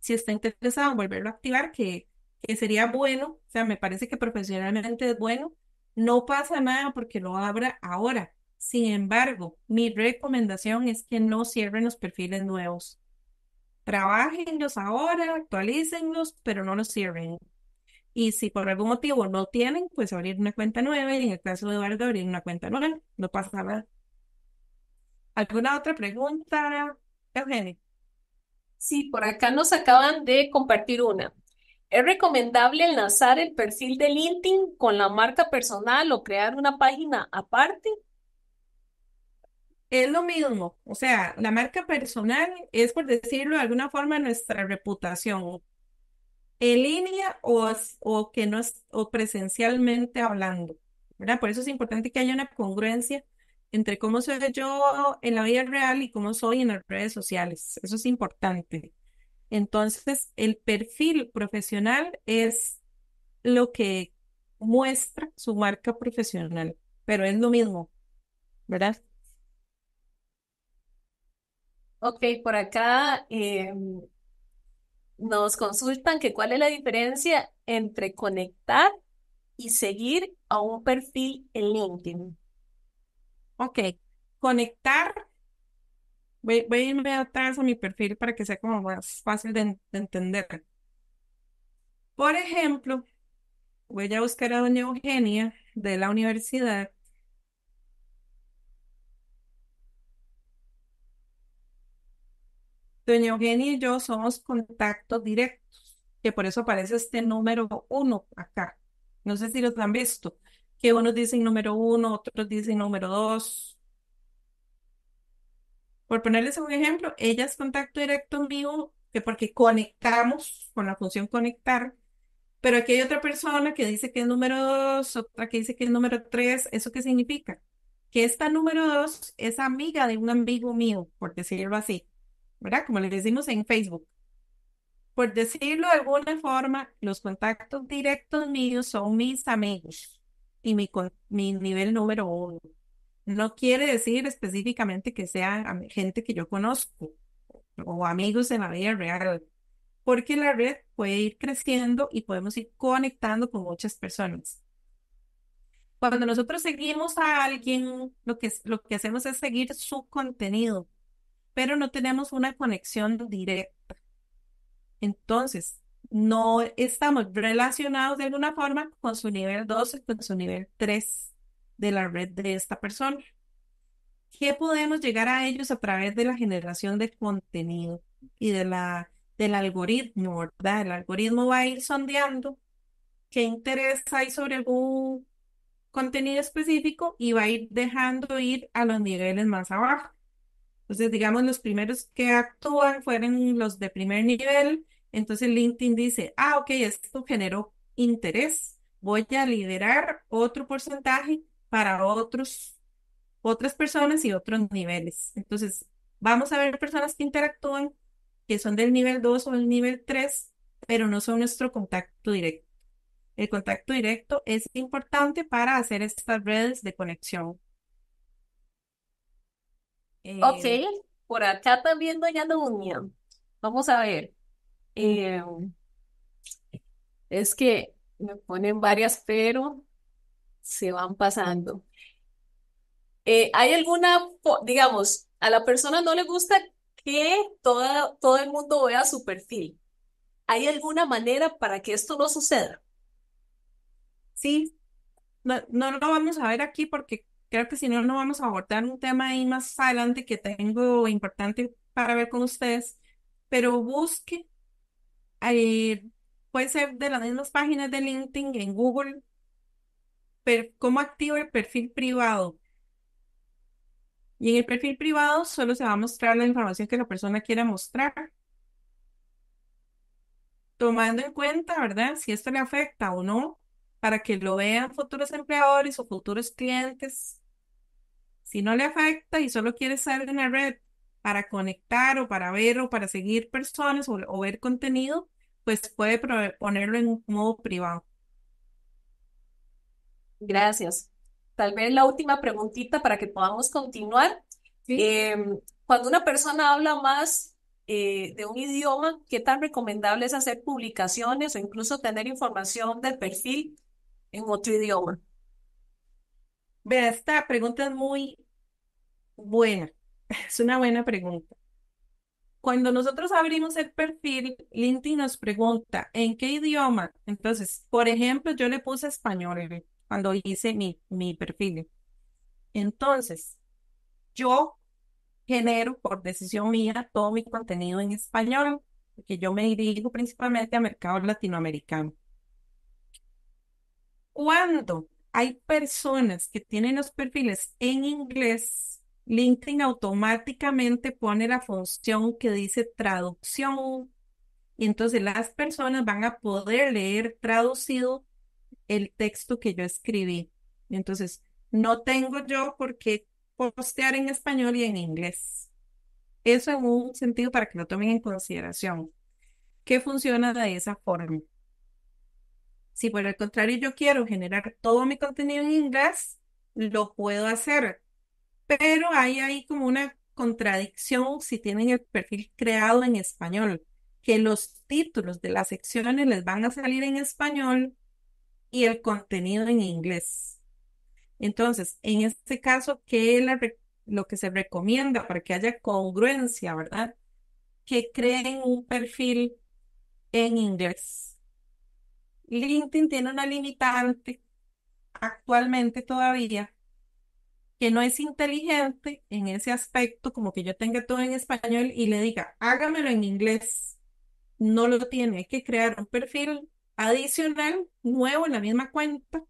si está interesado en volverlo a activar, que que sería bueno, o sea, me parece que profesionalmente es bueno, no pasa nada porque lo abra ahora. Sin embargo, mi recomendación es que no cierren los perfiles nuevos. Trabajenlos ahora, actualícenlos, pero no los cierren. Y si por algún motivo no tienen, pues abrir una cuenta nueva y en el caso de Eduardo abrir una cuenta nueva, no pasa nada. ¿Alguna otra pregunta, Eugenia? Sí, por acá nos acaban de compartir una. ¿Es recomendable enlazar el perfil de LinkedIn con la marca personal o crear una página aparte? Es lo mismo, o sea, la marca personal es, por decirlo de alguna forma, nuestra reputación en línea o, o que no o presencialmente hablando, ¿verdad? Por eso es importante que haya una congruencia entre cómo soy yo en la vida real y cómo soy en las redes sociales. Eso es importante. Entonces, el perfil profesional es lo que muestra su marca profesional, pero es lo mismo, ¿verdad? Ok, por acá eh, nos consultan que cuál es la diferencia entre conectar y seguir a un perfil en LinkedIn. Ok, conectar Voy, a irme atrás a mi perfil para que sea como más fácil de, de entender. Por ejemplo, voy a buscar a doña Eugenia de la universidad. Doña Eugenia y yo somos contactos directos, que por eso aparece este número uno acá. No sé si los han visto, que unos dicen número uno, otros dicen número dos, por ponerles un ejemplo, ella es contacto directo mío que porque conectamos con la función conectar, pero aquí hay otra persona que dice que es número dos, otra que dice que es número tres. ¿eso qué significa? Que esta número dos es amiga de un amigo mío, por decirlo así, ¿verdad? Como le decimos en Facebook. Por decirlo de alguna forma, los contactos directos míos son mis amigos y mi, mi nivel número uno no quiere decir específicamente que sea gente que yo conozco o amigos en la vida real, porque la red puede ir creciendo y podemos ir conectando con muchas personas. Cuando nosotros seguimos a alguien, lo que, lo que hacemos es seguir su contenido, pero no tenemos una conexión directa. Entonces, no estamos relacionados de alguna forma con su nivel 2 con su nivel 3 de la red de esta persona. ¿Qué podemos llegar a ellos a través de la generación de contenido y de la, del algoritmo, ¿verdad? El algoritmo va a ir sondeando qué interés hay sobre algún contenido específico y va a ir dejando ir a los niveles más abajo. Entonces, digamos, los primeros que actúan fueron los de primer nivel. Entonces LinkedIn dice, ah, ok, esto generó interés. Voy a liderar otro porcentaje para otros, otras personas y otros niveles. Entonces, vamos a ver personas que interactúan, que son del nivel 2 o del nivel 3, pero no son nuestro contacto directo. El contacto directo es importante para hacer estas redes de conexión. ok, eh, por acá también doña Dunia. Vamos a ver. Eh, es que me ponen varias, pero se van pasando. Eh, ¿hay alguna, digamos, a la persona no le gusta que todo el mundo vea su perfil? ¿Hay alguna manera para que esto no suceda? Sí, no, no lo vamos a ver aquí porque creo que si no, no vamos a abordar un tema ahí más adelante que tengo importante para ver con ustedes, pero busque, eh, puede ser de las mismas páginas de LinkedIn, en Google, cómo activo el perfil privado. Y en el perfil privado solo se va a mostrar la información que la persona quiera mostrar. Tomando en cuenta, ¿verdad? Si esto le afecta o no, para que lo vean futuros empleadores o futuros clientes. Si no le afecta y solo quiere salir en la red para conectar o para ver o para seguir personas o, o ver contenido, pues puede ponerlo en un modo privado. Gracias. Tal vez la última preguntita para que podamos continuar. Em, cuando una persona habla más eh, de un idioma, ¿qué tan recomendable es hacer publicaciones o incluso tener información del perfil en otro idioma? Vea, esta pregunta es muy buena. Es una buena pregunta. Cuando nosotros abrimos el perfil, LinkedIn nos pregunta, ¿en qué idioma? Entonces, por ejemplo, yo le puse español cuando hice mi, mi perfil. Entonces, yo genero por decisión mía todo mi contenido en español, porque yo me dirijo principalmente a mercado latinoamericano. Cuando hay personas que tienen los perfiles en inglés, LinkedIn automáticamente pone la función que dice traducción. Y entonces las personas van a poder leer traducido el texto que yo escribí. Entonces, no tengo yo por qué postear en español y en inglés. Eso en un sentido para que lo tomen en consideración. Que funciona de esa forma. Si por el contrario yo quiero generar todo mi contenido en inglés, lo puedo hacer. Pero hay ahí como una contradicción si tienen el perfil creado en español, que los títulos de las secciones les van a salir en español y el contenido en inglés. Entonces, en este caso, ¿qué es lo que se recomienda para que haya congruencia, verdad? Que creen un perfil en inglés. LinkedIn tiene una limitante actualmente todavía que no es inteligente en ese aspecto, como que yo tenga todo en español y le diga, hágamelo en inglés. No lo tiene, hay que crear un perfil adicional nuevo en la misma cuenta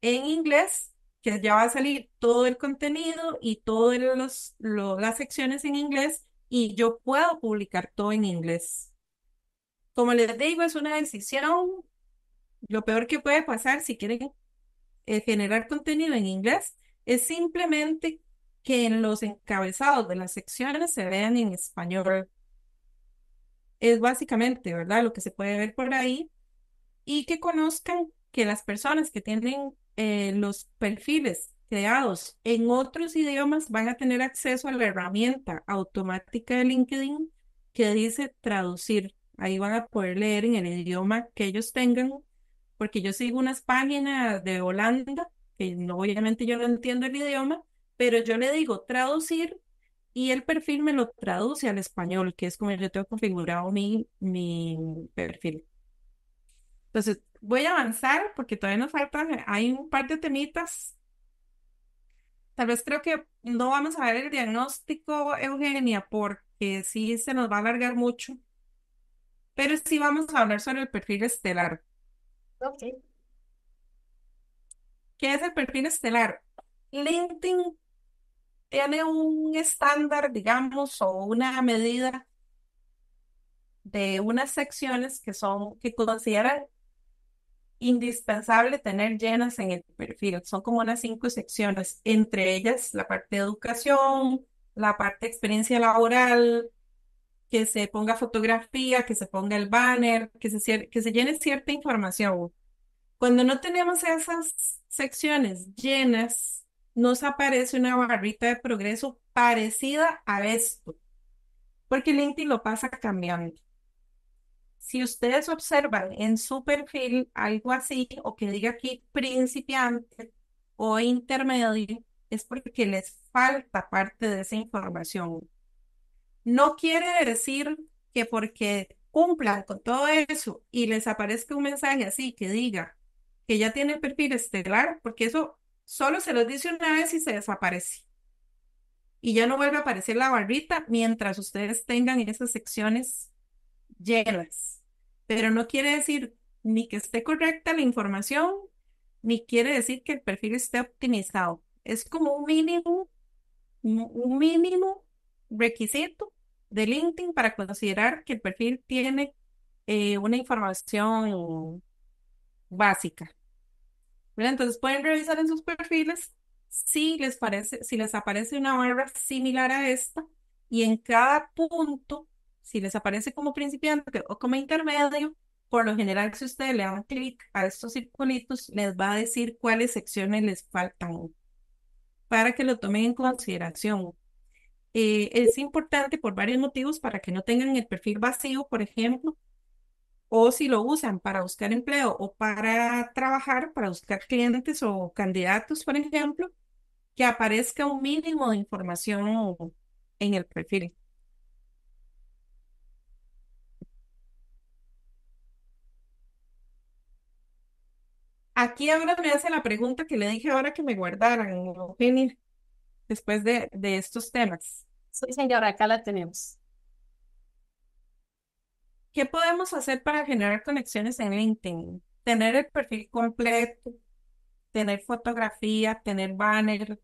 en inglés, que ya va a salir todo el contenido y todas las secciones en inglés y yo puedo publicar todo en inglés. Como les digo, es una decisión. Lo peor que puede pasar si quieren eh, generar contenido en inglés es simplemente que en los encabezados de las secciones se vean en español. Es básicamente, ¿verdad? Lo que se puede ver por ahí y que conozcan que las personas que tienen eh, los perfiles creados en otros idiomas van a tener acceso a la herramienta automática de LinkedIn que dice traducir. Ahí van a poder leer en el idioma que ellos tengan, porque yo sigo unas páginas de Holanda, que obviamente yo no entiendo el idioma, pero yo le digo traducir y el perfil me lo traduce al español, que es como yo tengo configurado mi, mi perfil. Entonces, voy a avanzar porque todavía nos faltan, eh, hay un par de temitas. Tal vez creo que no vamos a ver el diagnóstico, Eugenia, porque sí se nos va a alargar mucho. Pero sí vamos a hablar sobre el perfil estelar. Ok. ¿Qué es el perfil estelar? LinkedIn tiene un estándar, digamos, o una medida de unas secciones que son, que consideran indispensable tener llenas en el perfil. Son como unas cinco secciones, entre ellas la parte de educación, la parte de experiencia laboral, que se ponga fotografía, que se ponga el banner, que se, que se llene cierta información. Cuando no tenemos esas secciones llenas, nos aparece una barrita de progreso parecida a esto, porque LinkedIn lo pasa cambiando. Si ustedes observan en su perfil algo así o que diga aquí principiante o intermedio, es porque les falta parte de esa información. No quiere decir que porque cumplan con todo eso y les aparezca un mensaje así que diga que ya tiene el perfil estelar, porque eso solo se los dice una vez y se desaparece. Y ya no vuelve a aparecer la barrita mientras ustedes tengan esas secciones llenas, pero no quiere decir ni que esté correcta la información, ni quiere decir que el perfil esté optimizado. Es como un mínimo, un mínimo requisito de LinkedIn para considerar que el perfil tiene eh, una información básica. Entonces pueden revisar en sus perfiles si les parece, si les aparece una barra similar a esta y en cada punto si les aparece como principiante o como intermedio, por lo general, si ustedes le dan clic a estos circulitos, les va a decir cuáles secciones les faltan para que lo tomen en consideración. Eh, es importante por varios motivos para que no tengan el perfil vacío, por ejemplo, o si lo usan para buscar empleo o para trabajar, para buscar clientes o candidatos, por ejemplo, que aparezca un mínimo de información en el perfil. Aquí ahora me hace la pregunta que le dije ahora que me guardaran, Eugenia, después de, de estos temas. Sí, señora, acá la tenemos. ¿Qué podemos hacer para generar conexiones en LinkedIn? Tener el perfil completo, tener fotografía, tener banner.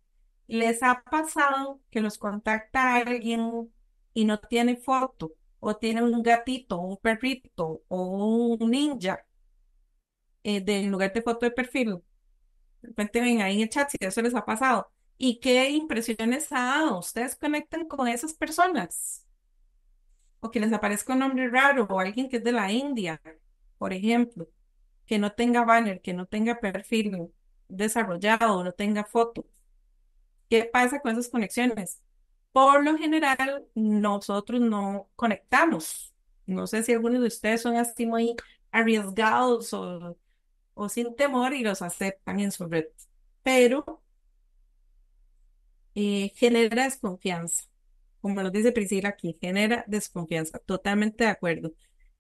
¿Les ha pasado que los contacta alguien y no tiene foto? o tiene un gatito, un perrito o un ninja eh, del lugar de foto de perfil. De repente ven ahí en el chat si eso les ha pasado. ¿Y qué impresiones ha dado? ¿Ustedes conectan con esas personas? O que les aparezca un nombre raro o alguien que es de la India, por ejemplo, que no tenga banner, que no tenga perfil desarrollado, no tenga foto. ¿Qué pasa con esas conexiones? Por lo general, nosotros no conectamos. No sé si algunos de ustedes son así muy arriesgados o o sin temor y los aceptan en su red. Pero eh, genera desconfianza, como lo dice Priscila aquí, genera desconfianza, totalmente de acuerdo.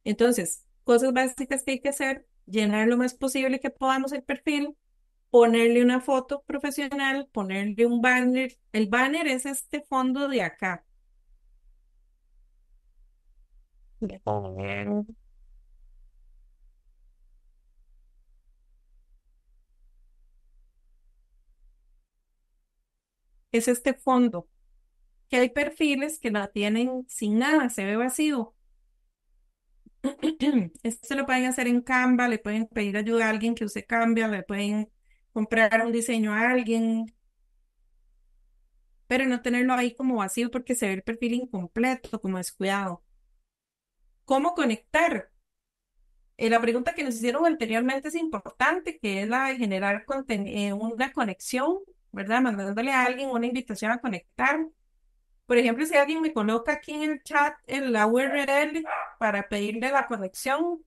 Entonces, cosas básicas que hay que hacer, llenar lo más posible que podamos el perfil, ponerle una foto profesional, ponerle un banner. El banner es este fondo de acá. es este fondo, que hay perfiles que la tienen sin nada, se ve vacío. Esto lo pueden hacer en Canva, le pueden pedir ayuda a alguien que use Canva, le pueden comprar un diseño a alguien, pero no tenerlo ahí como vacío porque se ve el perfil incompleto, como descuidado. ¿Cómo conectar? Eh, la pregunta que nos hicieron anteriormente es importante, que es la de generar eh, una conexión ¿verdad? Mandándole a alguien una invitación a conectar. Por ejemplo, si alguien me coloca aquí en el chat en la URL para pedirle la conexión.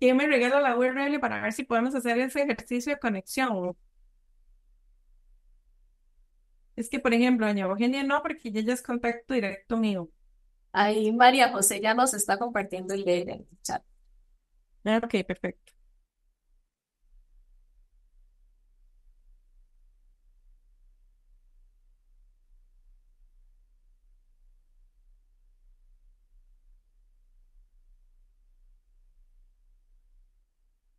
¿Quién me regala la URL para ver si podemos hacer ese ejercicio de conexión? Es que, por ejemplo, doña Eugenia no, porque ella ya es contacto directo mío. Ahí María José ya nos está compartiendo y leer el chat. Ok, perfecto.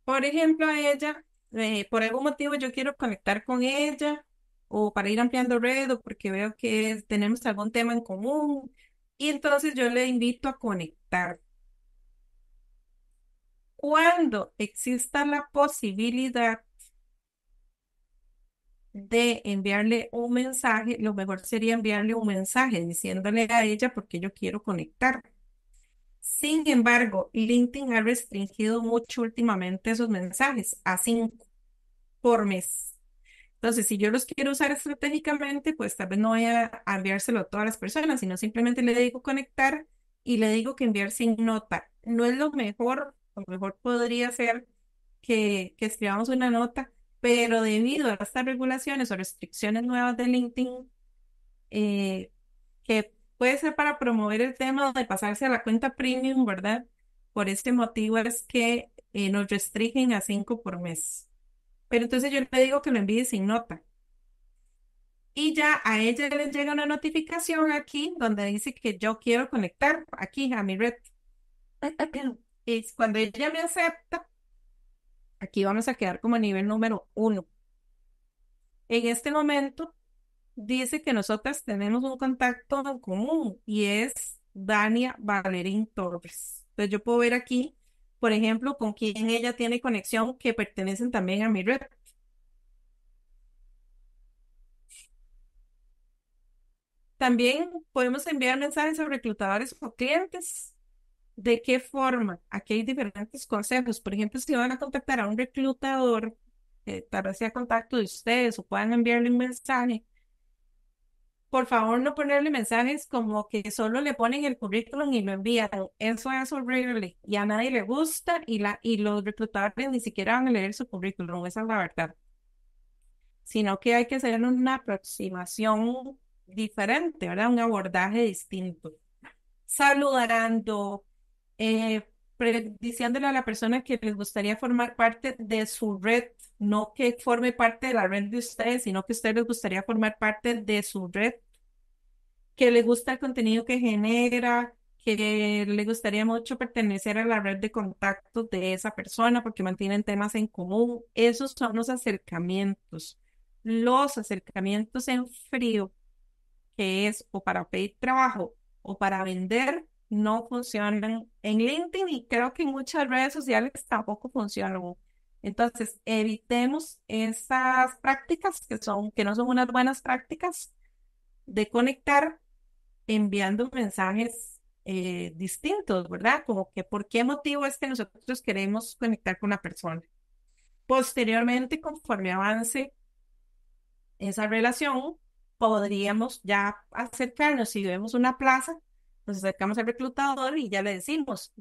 Por ejemplo, a ella, eh, por algún motivo yo quiero conectar con ella o para ir ampliando red o porque veo que tenemos algún tema en común, y entonces yo le invito a conectar. Cuando exista la posibilidad de enviarle un mensaje, lo mejor sería enviarle un mensaje diciéndole a ella porque yo quiero conectar. Sin embargo, LinkedIn ha restringido mucho últimamente esos mensajes a cinco por mes. Entonces, si yo los quiero usar estratégicamente, pues tal vez no voy a enviárselo a todas las personas, sino simplemente le digo conectar y le digo que enviar sin nota. No es lo mejor, lo mejor podría ser que, escribamos una nota, pero debido a estas regulaciones o restricciones nuevas de LinkedIn, eh, que puede ser para promover el tema de pasarse a la cuenta premium, ¿verdad? Por este motivo es que eh, nos restringen a cinco por mes. Pero entonces yo le digo que lo envíe sin nota. Y ya a ella le llega una notificación aquí donde dice que yo quiero conectar aquí a mi red. Y cuando ella me acepta, aquí vamos a quedar como a nivel número uno. En este momento dice que nosotras tenemos un contacto común y es Dania Valerín Torres. Entonces yo puedo ver aquí por ejemplo, con quien ella tiene conexión que pertenecen también a mi red. También podemos enviar mensajes a reclutadores o clientes. ¿De qué forma? Aquí hay diferentes consejos. Por ejemplo, si van a contactar a un reclutador, eh, tal vez sea contacto de ustedes o puedan enviarle un mensaje, por favor no ponerle mensajes como que solo le ponen el currículum y lo envían. Eso es horrible y a nadie le gusta y, los reclutadores ni siquiera van a leer su currículum, esa es la verdad. Sino que hay que hacer una aproximación diferente, ¿verdad? Un abordaje distinto. Saludarando... eh, diciéndole a la persona que les gustaría formar parte de su red, no que forme parte de la red de ustedes, sino que a ustedes les gustaría formar parte de su red, que les gusta el contenido que genera, que le gustaría mucho pertenecer a la red de contactos de esa persona porque mantienen temas en común. Esos son los acercamientos. Los acercamientos en frío, que es o para pedir trabajo o para vender, no funcionan en LinkedIn y creo que en muchas redes sociales tampoco funcionan. Entonces, evitemos esas prácticas que son, que no son unas buenas prácticas de conectar enviando mensajes eh, distintos, ¿verdad? Como que por qué motivo es que nosotros queremos conectar con una persona. Posteriormente, conforme avance esa relación, podríamos ya acercarnos, si vemos una plaza, nos acercamos al reclutador y ya le decimos,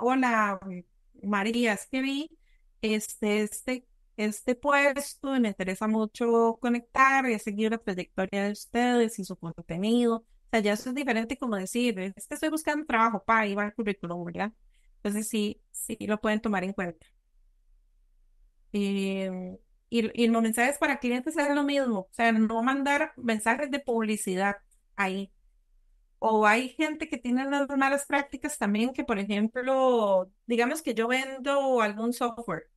hola María, es que vi este, este, este puesto, me interesa mucho conectar y seguir la trayectoria de ustedes y su contenido. O sea, ya eso es diferente como decir, es estoy buscando trabajo, para ir al currículum, ¿verdad? Entonces sí, sí lo pueden tomar en cuenta. Y, y los mensajes para clientes es lo mismo, o sea, no mandar mensajes de publicidad ahí, o hay gente que tiene las malas prácticas también que, por ejemplo, digamos que yo vendo algún software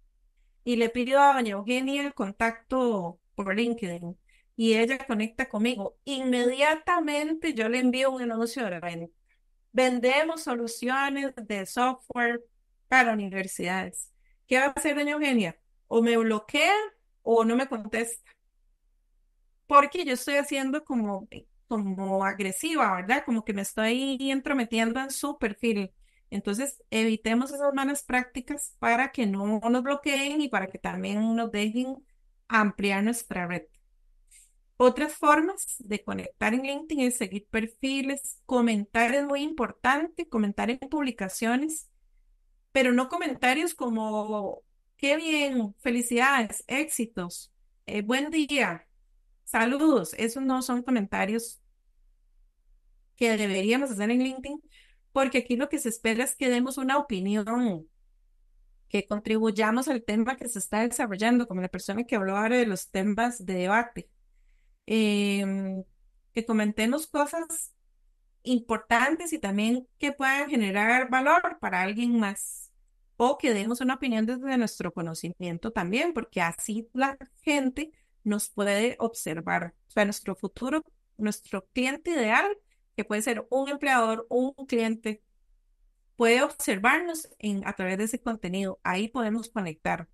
y le pido a doña Eugenia el contacto por LinkedIn y ella conecta conmigo. Inmediatamente yo le envío un anuncio de venta. Vendemos soluciones de software para universidades. ¿Qué va a hacer doña Eugenia? O me bloquea o no me contesta. Porque yo estoy haciendo como como agresiva, ¿verdad? Como que me estoy entrometiendo en su perfil. Entonces, evitemos esas malas prácticas para que no nos bloqueen y para que también nos dejen ampliar nuestra red. Otras formas de conectar en LinkedIn es seguir perfiles, comentar es muy importante, comentar en publicaciones, pero no comentarios como, qué bien, felicidades, éxitos, eh, buen día, saludos, esos no son comentarios que deberíamos hacer en LinkedIn, porque aquí lo que se espera es que demos una opinión, que contribuyamos al tema que se está desarrollando, como la persona que habló ahora de los temas de debate, em, que comentemos cosas importantes y también que puedan generar valor para alguien más o que demos una opinión desde nuestro conocimiento también, porque así la gente nos puede observar. O sea, nuestro futuro, nuestro cliente ideal que puede ser un empleador o un cliente, puede observarnos en, a través de ese contenido. Ahí podemos conectar.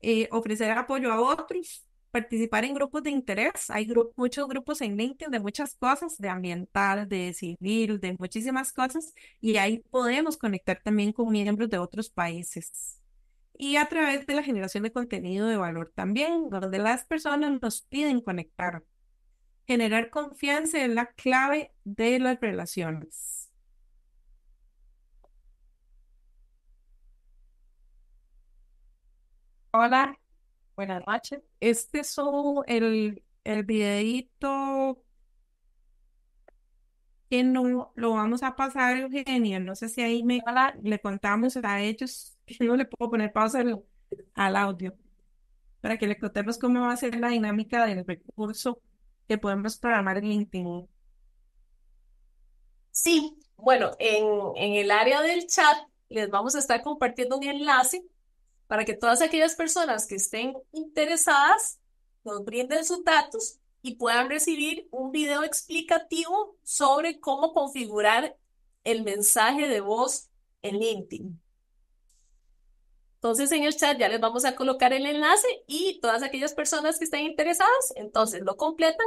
Eh, ofrecer apoyo a otros, participar en grupos de interés. Hay muchos grupos en LinkedIn de muchas cosas, de ambiental, de civil, de muchísimas cosas, y ahí podemos conectar también con miembros de otros países. Y a través de la generación de contenido de valor también, donde las personas nos piden conectar generar confianza es la clave de las relaciones. Hola, buenas noches. Este es el, el videito que no lo vamos a pasar, Eugenia. No sé si ahí me Hola. le contamos a ellos. Yo le puedo poner pausa al audio para que le contemos cómo va a ser la dinámica del recurso podemos programar en LinkedIn? Sí, bueno, en, en el área del chat les vamos a estar compartiendo un enlace para que todas aquellas personas que estén interesadas nos brinden sus datos y puedan recibir un video explicativo sobre cómo configurar el mensaje de voz en LinkedIn. Entonces en el chat ya les vamos a colocar el enlace y todas aquellas personas que estén interesadas, entonces lo completan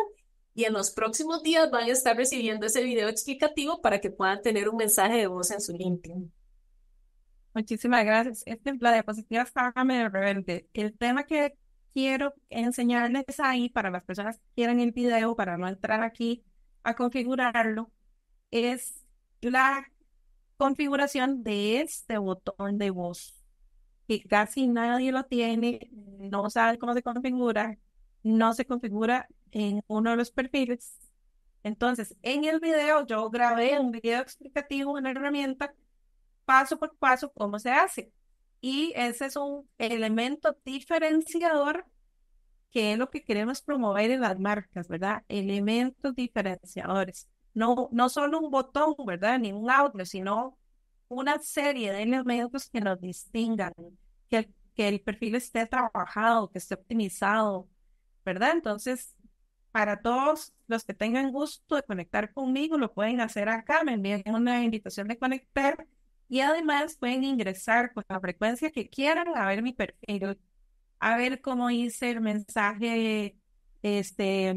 y en los próximos días van a estar recibiendo ese video explicativo para que puedan tener un mensaje de voz en su LinkedIn. Muchísimas gracias. Este, la diapositiva está medio rebelde. El tema que quiero enseñarles ahí para las personas que quieran el video, para no entrar aquí a configurarlo, es la configuración de este botón de voz que casi nadie lo tiene, no sabe cómo se configura, no se configura en uno de los perfiles. Entonces, en el video yo grabé un video explicativo, una herramienta, paso por paso, cómo se hace. Y ese es un elemento diferenciador que es lo que queremos promover en las marcas, ¿verdad? Elementos diferenciadores. No, no solo un botón, ¿verdad? Ni un audio, sino una serie de elementos que nos distingan, que el, que el perfil esté trabajado, que esté optimizado, ¿verdad? Entonces, para todos los que tengan gusto de conectar conmigo, lo pueden hacer acá, me envían una invitación de conectar y además pueden ingresar con la frecuencia que quieran a ver mi perfil, a ver cómo hice el mensaje, este,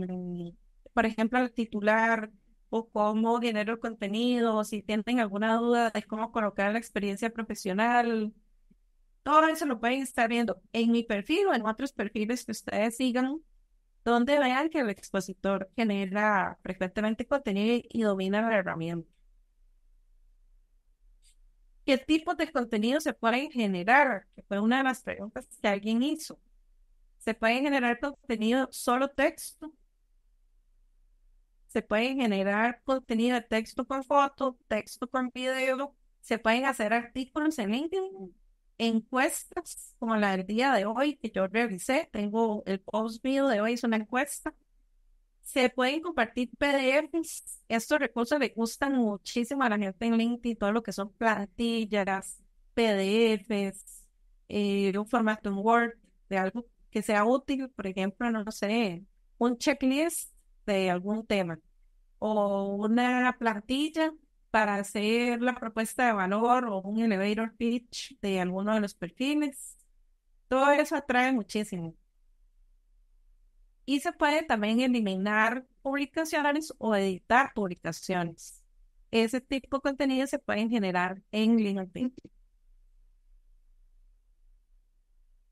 por ejemplo, al titular, o cómo genero contenido, si tienen alguna duda de cómo colocar la experiencia profesional. Todo eso lo pueden estar viendo en mi perfil o en otros perfiles que ustedes sigan, donde vean que el expositor genera frecuentemente contenido y domina la herramienta. ¿Qué tipo de contenido se pueden generar? Que fue una de las preguntas que alguien hizo. Se puede generar contenido solo texto, se pueden generar contenido de texto con foto, texto con video, se pueden hacer artículos en LinkedIn, encuestas como la del día de hoy que yo revisé, tengo el post video de hoy, es una encuesta. Se pueden compartir PDFs. Estos recursos le gustan muchísimo a la gente en LinkedIn, todo lo que son plantillas, PDFs, eh, un formato en Word, de algo que sea útil, por ejemplo, no sé, un checklist de algún tema o una plantilla para hacer la propuesta de valor o un elevator pitch de alguno de los perfiles. Todo eso atrae muchísimo. Y se puede también eliminar publicaciones o editar publicaciones. Ese tipo de contenido se pueden generar en LinkedIn.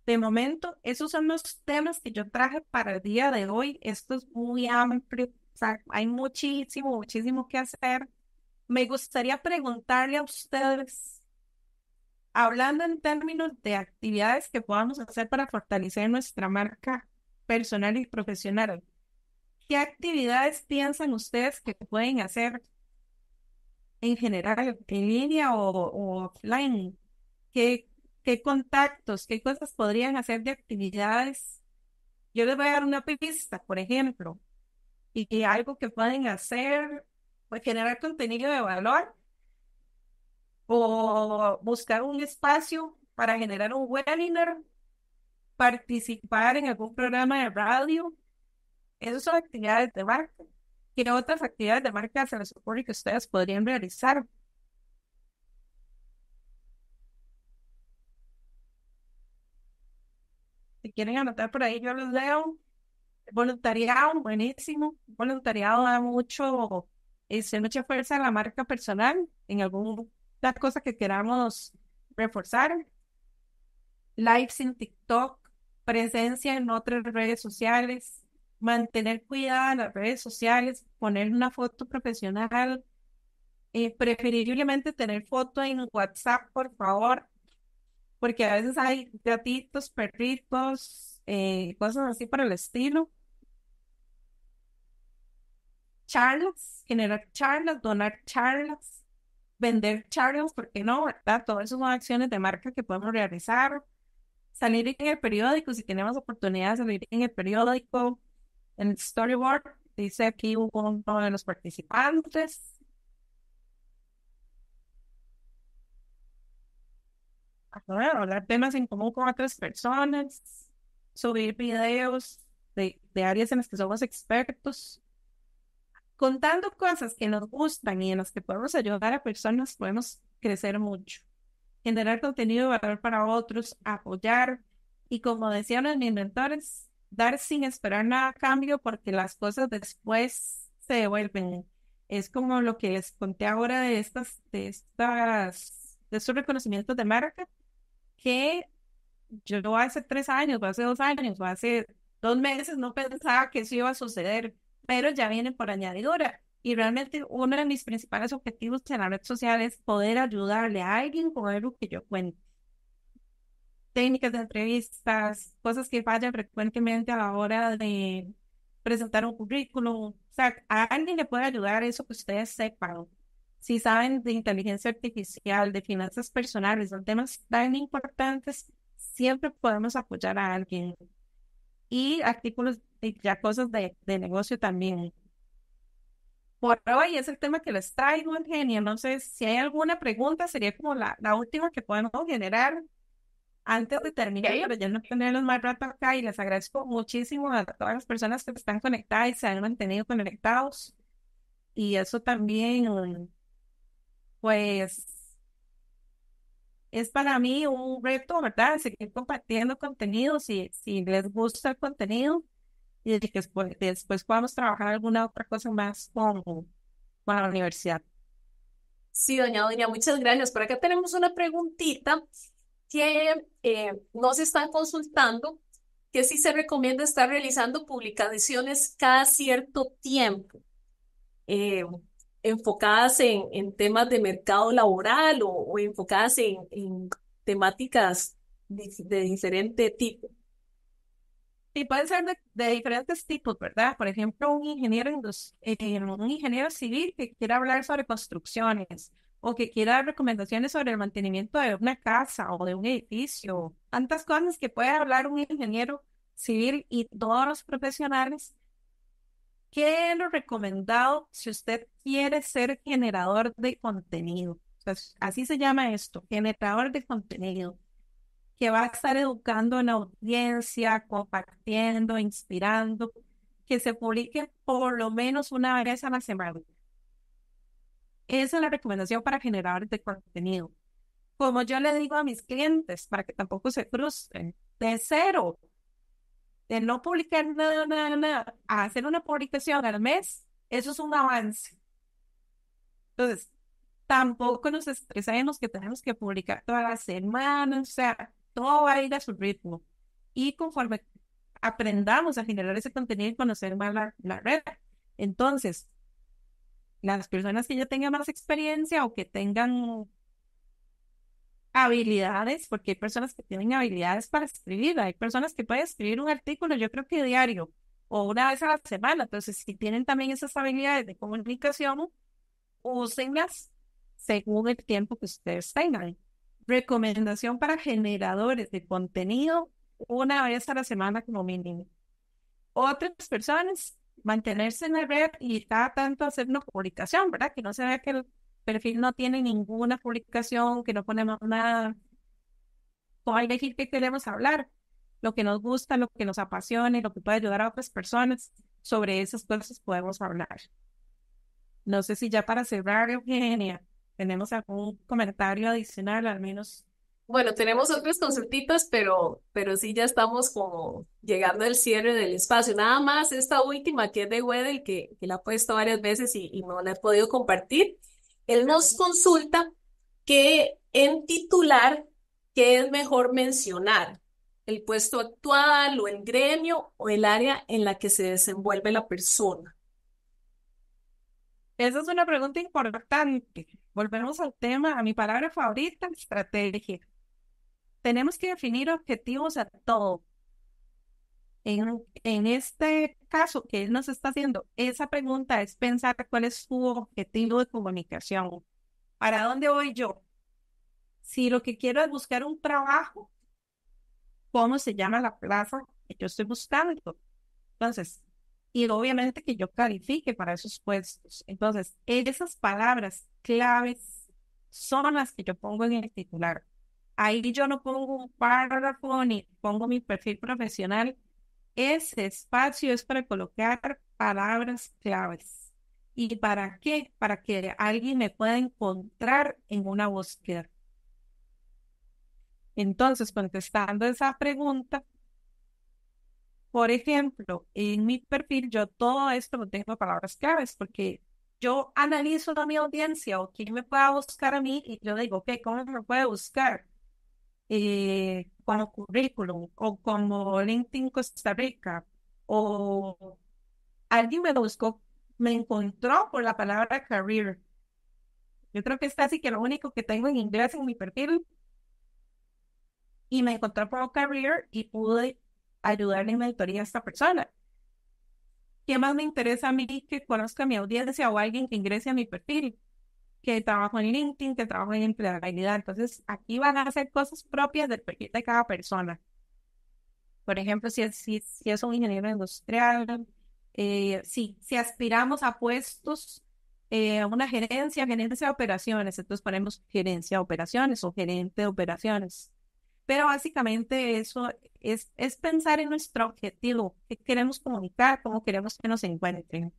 de momento, esos son los temas que yo traje para el día de hoy. Esto es muy amplio, hay muchísimo, muchísimo que hacer. Me gustaría preguntarle a ustedes, hablando en términos de actividades que podamos hacer para fortalecer nuestra marca personal y profesional, ¿qué actividades piensan ustedes que pueden hacer en general, en línea o, o offline? ¿Qué, qué contactos, qué cosas podrían hacer de actividades. Yo les voy a dar una pista, por ejemplo, y, que algo que pueden hacer, pues generar contenido de valor o buscar un espacio para generar un webinar, participar en algún programa de radio. Esas son actividades de marca. ¿Qué otras actividades de marca se les ocurre que ustedes podrían realizar? quieren anotar por ahí, yo los leo. Voluntariado, buenísimo. Voluntariado da mucho, es este, mucha fuerza a la marca personal en algunas cosas que queramos reforzar. Lives en TikTok, presencia en otras redes sociales, mantener cuidado en las redes sociales, poner una foto profesional, eh, preferiblemente tener foto en WhatsApp, por favor, porque a veces hay gatitos, perritos, eh, cosas así para el estilo. Charlas, generar charlas, donar charlas, vender charlas, porque no, ¿verdad? Todo eso son acciones de marca que podemos realizar. Salir en el periódico, si tenemos oportunidad de salir en el periódico, en el storyboard, dice aquí hubo uno de los participantes hablar temas en común con otras personas, subir videos de, áreas en las que somos expertos. Contando cosas que nos gustan y en las que podemos ayudar a personas, podemos crecer mucho. Generar contenido de valor para otros, apoyar y, como decían mis inventores, dar sin esperar nada a cambio porque las cosas después se devuelven. Es como lo que les conté ahora de estas, de estas, de estos reconocimientos de marca que yo hace tres años, o hace dos años, o hace dos meses no pensaba que eso iba a suceder, pero ya viene por añadidura. Y realmente uno de mis principales objetivos en la red social es poder ayudarle a alguien con algo que yo cuente. Técnicas de entrevistas, cosas que fallan frecuentemente a la hora de presentar un currículum. O sea, a alguien le puede ayudar eso que ustedes sepan si saben de inteligencia artificial, de finanzas personales, son temas tan importantes, siempre podemos apoyar a alguien. Y artículos, y ya cosas de, de negocio también. Por hoy es el tema que les traigo, genio No sé si hay alguna pregunta, sería como la, la última que podemos generar antes de terminar, pero ya no tenerlos más rato acá y les agradezco muchísimo a todas las personas que están conectadas y se han mantenido conectados. Y eso también pues es para mí un reto, ¿verdad? Seguir compartiendo contenido si, si les gusta el contenido y después, después podamos trabajar alguna otra cosa más con, con la universidad. Sí, doña Doña, muchas gracias. Por acá tenemos una preguntita que eh, nos están consultando, que si se recomienda estar realizando publicaciones cada cierto tiempo. Eh, enfocadas en, temas de mercado laboral o, o enfocadas en, temáticas de, diferente tipo. Y pueden ser de, diferentes tipos, ¿verdad? Por ejemplo, un ingeniero, eh, un ingeniero civil que quiera hablar sobre construcciones o que quiera dar recomendaciones sobre el mantenimiento de una casa o de un edificio. Tantas cosas que puede hablar un ingeniero civil y todos los profesionales ¿Qué es lo recomendado si usted quiere ser generador de contenido? así se llama esto, generador de contenido, que va a estar educando en audiencia, compartiendo, inspirando, que se publique por lo menos una vez a la semana. Esa es la recomendación para generadores de contenido. Como yo le digo a mis clientes, para que tampoco se crucen, de cero, de no publicar nada, nada, nada, a hacer una publicación al mes, eso es un avance. Entonces, tampoco nos estresemos que tenemos que publicar todas las semanas, o sea, todo va a ir a su ritmo. Y conforme aprendamos a generar ese contenido y conocer más la red, entonces, las personas que ya tengan más experiencia o que tengan habilidades, porque hay personas que tienen habilidades para escribir, hay personas que pueden escribir un artículo, yo creo que diario o una vez a la semana, entonces si tienen también esas habilidades de comunicación, úsenlas según el tiempo que ustedes tengan. Recomendación para generadores de contenido una vez a la semana como mínimo. Otras personas, mantenerse en la red y cada tanto hacer una publicación, ¿verdad? Que no se vea que el perfil no tiene ninguna publicación, que no ponemos nada. puede el perfil que queremos hablar, lo que nos gusta, lo que nos apasiona, lo que puede ayudar a otras personas, sobre esas cosas podemos hablar. No sé si ya para cerrar, Eugenia, tenemos algún comentario adicional, al menos. Bueno, tenemos otras consultitas, pero, pero sí ya estamos como llegando al cierre del espacio. Nada más esta última que es de Wedel, que, que la he puesto varias veces y, y no la he podido compartir. Él nos consulta que en titular, ¿qué es mejor mencionar? ¿El puesto actual o el gremio o el área en la que se desenvuelve la persona? Esa es una pregunta importante. Volvemos al tema, a mi palabra favorita, estrategia. Tenemos que definir objetivos a todo, en, en, este caso que él nos está haciendo, esa pregunta es pensar cuál es su objetivo de comunicación. ¿Para dónde voy yo? Si lo que quiero es buscar un trabajo, ¿cómo se llama la plaza que yo estoy buscando? Entonces, y obviamente que yo califique para esos puestos. Entonces, esas palabras claves son las que yo pongo en el titular. Ahí yo no pongo un párrafo ni pongo mi perfil profesional, ese espacio es para colocar palabras claves. ¿Y para qué? Para que alguien me pueda encontrar en una búsqueda. Entonces, contestando esa pregunta, por ejemplo, en mi perfil yo todo esto lo tengo palabras claves porque yo analizo a mi audiencia o quién me pueda buscar a mí y yo digo, ok, ¿cómo me puede buscar? Eh, como currículum o como LinkedIn Costa Rica o alguien me buscó, me encontró por la palabra career. Yo creo que es casi que lo único que tengo en inglés en mi perfil. Y me encontró por career y pude ayudarle en mentoría a esta persona. ¿Qué más me interesa a mí que conozca mi audiencia o alguien que ingrese a mi perfil? que trabajo en LinkedIn, que trabajo en empleabilidad. Entonces, aquí van a hacer cosas propias del de cada persona. Por ejemplo, si es, si, es un ingeniero industrial, eh, si aspiramos a puestos, a eh, una gerencia, gerencia de operaciones, entonces ponemos gerencia de operaciones o gerente de operaciones. Pero básicamente eso es, es pensar en nuestro objetivo, qué queremos comunicar, cómo queremos que nos encuentren.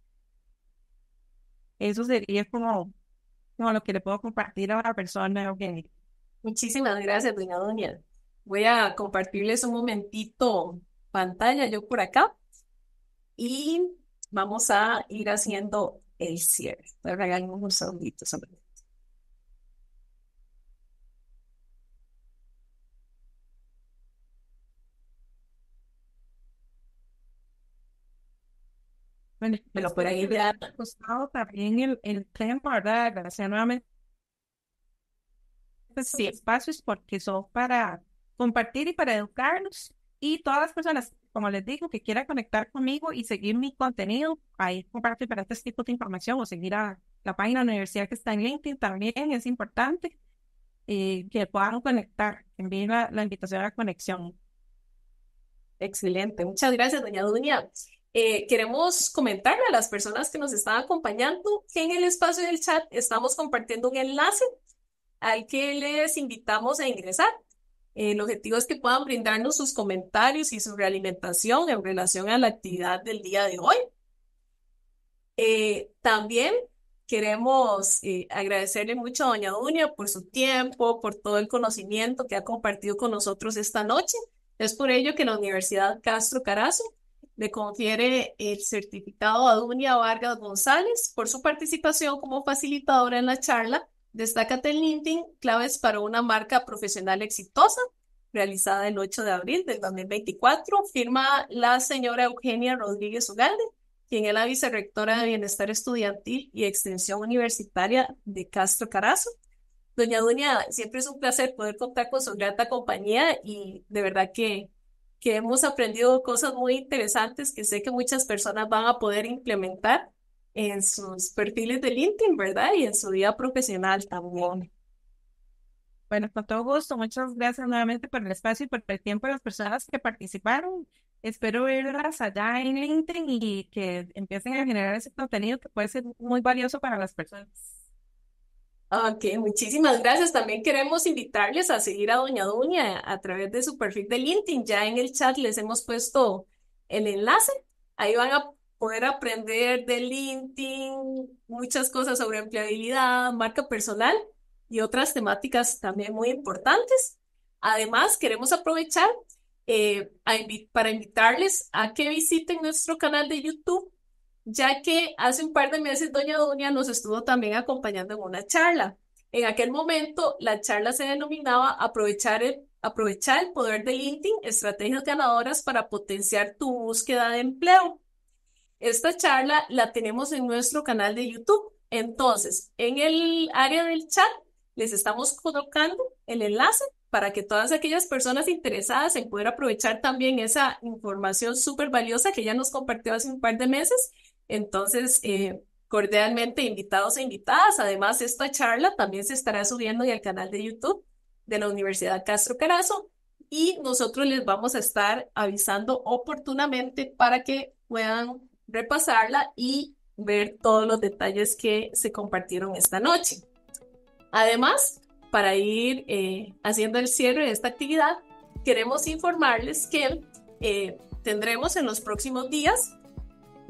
Eso sería como no, lo que le puedo compartir a una persona. Okay. Muchísimas gracias, doña Doña. Voy a compartirles un momentito pantalla yo por acá y vamos a ir haciendo el cierre. un segundito sobre Bueno, pero por ahí Me ha costado también el, el tema ¿verdad? Gracias nuevamente. Sí, espacios porque son para compartir y para educarnos. Y todas las personas, como les digo, que quieran conectar conmigo y seguir mi contenido, ahí para este tipo de información o seguir a la página de la universidad que está en LinkedIn también es importante eh, que puedan conectar. Envíen la, la invitación a la conexión. Excelente. Muchas gracias, doña Dunia. Eh, queremos comentarle a las personas que nos están acompañando que en el espacio del chat estamos compartiendo un enlace al que les invitamos a ingresar. el objetivo es que puedan brindarnos sus comentarios y su realimentación en relación a la actividad del día de hoy. Eh, también queremos eh, agradecerle mucho a doña Dunia por su tiempo, por todo el conocimiento que ha compartido con nosotros esta noche. Es por ello que la Universidad Castro Carazo le confiere el certificado a Dunia Vargas González por su participación como facilitadora en la charla Destácate en LinkedIn, claves para una marca profesional exitosa, realizada el 8 de abril del 2024. Firma la señora Eugenia Rodríguez Ugalde, quien es la vicerrectora de Bienestar Estudiantil y Extensión Universitaria de Castro Carazo. Doña Dunia, siempre es un placer poder contar con su grata compañía y de verdad que que hemos aprendido cosas muy interesantes que sé que muchas personas van a poder implementar en sus perfiles de LinkedIn, ¿verdad? Y en su vida profesional también. Bueno, con todo gusto. Muchas gracias nuevamente por el espacio y por el tiempo de las personas que participaron. Espero verlas allá en LinkedIn y que empiecen a generar ese contenido que puede ser muy valioso para las personas. Ah, ok, muchísimas gracias. También queremos invitarles a seguir a Doña Duña a través de su perfil de LinkedIn. Ya en el chat les hemos puesto el enlace. Ahí van a poder aprender de LinkedIn, muchas cosas sobre empleabilidad, marca personal y otras temáticas también muy importantes. Además, queremos aprovechar eh, para invitarles a que visiten nuestro canal de YouTube ya que hace un par de meses doña Doña nos estuvo también acompañando en una charla. En aquel momento, la charla se denominaba Aprovechar el, aprovechar el poder de LinkedIn, estrategias ganadoras para potenciar tu búsqueda de empleo. Esta charla la tenemos en nuestro canal de YouTube. Entonces, en el área del chat les estamos colocando el enlace para que todas aquellas personas interesadas en poder aprovechar también esa información súper valiosa que ella nos compartió hace un par de meses entonces, eh, cordialmente invitados e invitadas. Además, esta charla también se estará subiendo en el canal de YouTube de la Universidad Castro Carazo y nosotros les vamos a estar avisando oportunamente para que puedan repasarla y ver todos los detalles que se compartieron esta noche. Además, para ir eh, haciendo el cierre de esta actividad, queremos informarles que eh, tendremos en los próximos días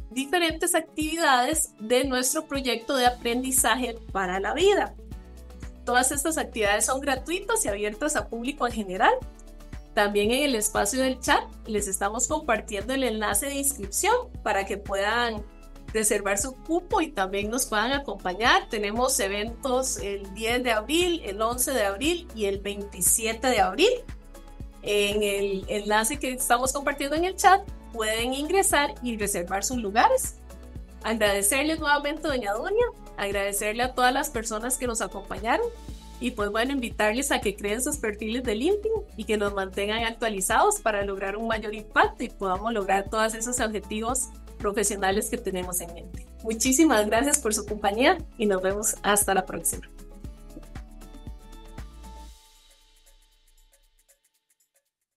diferentes actividades de nuestro proyecto de aprendizaje para la vida. Todas estas actividades son gratuitas y abiertas a público en general. También en el espacio del chat les estamos compartiendo el enlace de inscripción para que puedan reservar su cupo y también nos puedan acompañar. Tenemos eventos el 10 de abril, el 11 de abril y el 27 de abril. En el enlace que estamos compartiendo en el chat pueden ingresar y reservar sus lugares. Agradecerles nuevamente, doña Doña, agradecerle a todas las personas que nos acompañaron y pues bueno, invitarles a que creen sus perfiles de LinkedIn y que nos mantengan actualizados para lograr un mayor impacto y podamos lograr todos esos objetivos profesionales que tenemos en mente. Muchísimas gracias por su compañía y nos vemos hasta la próxima.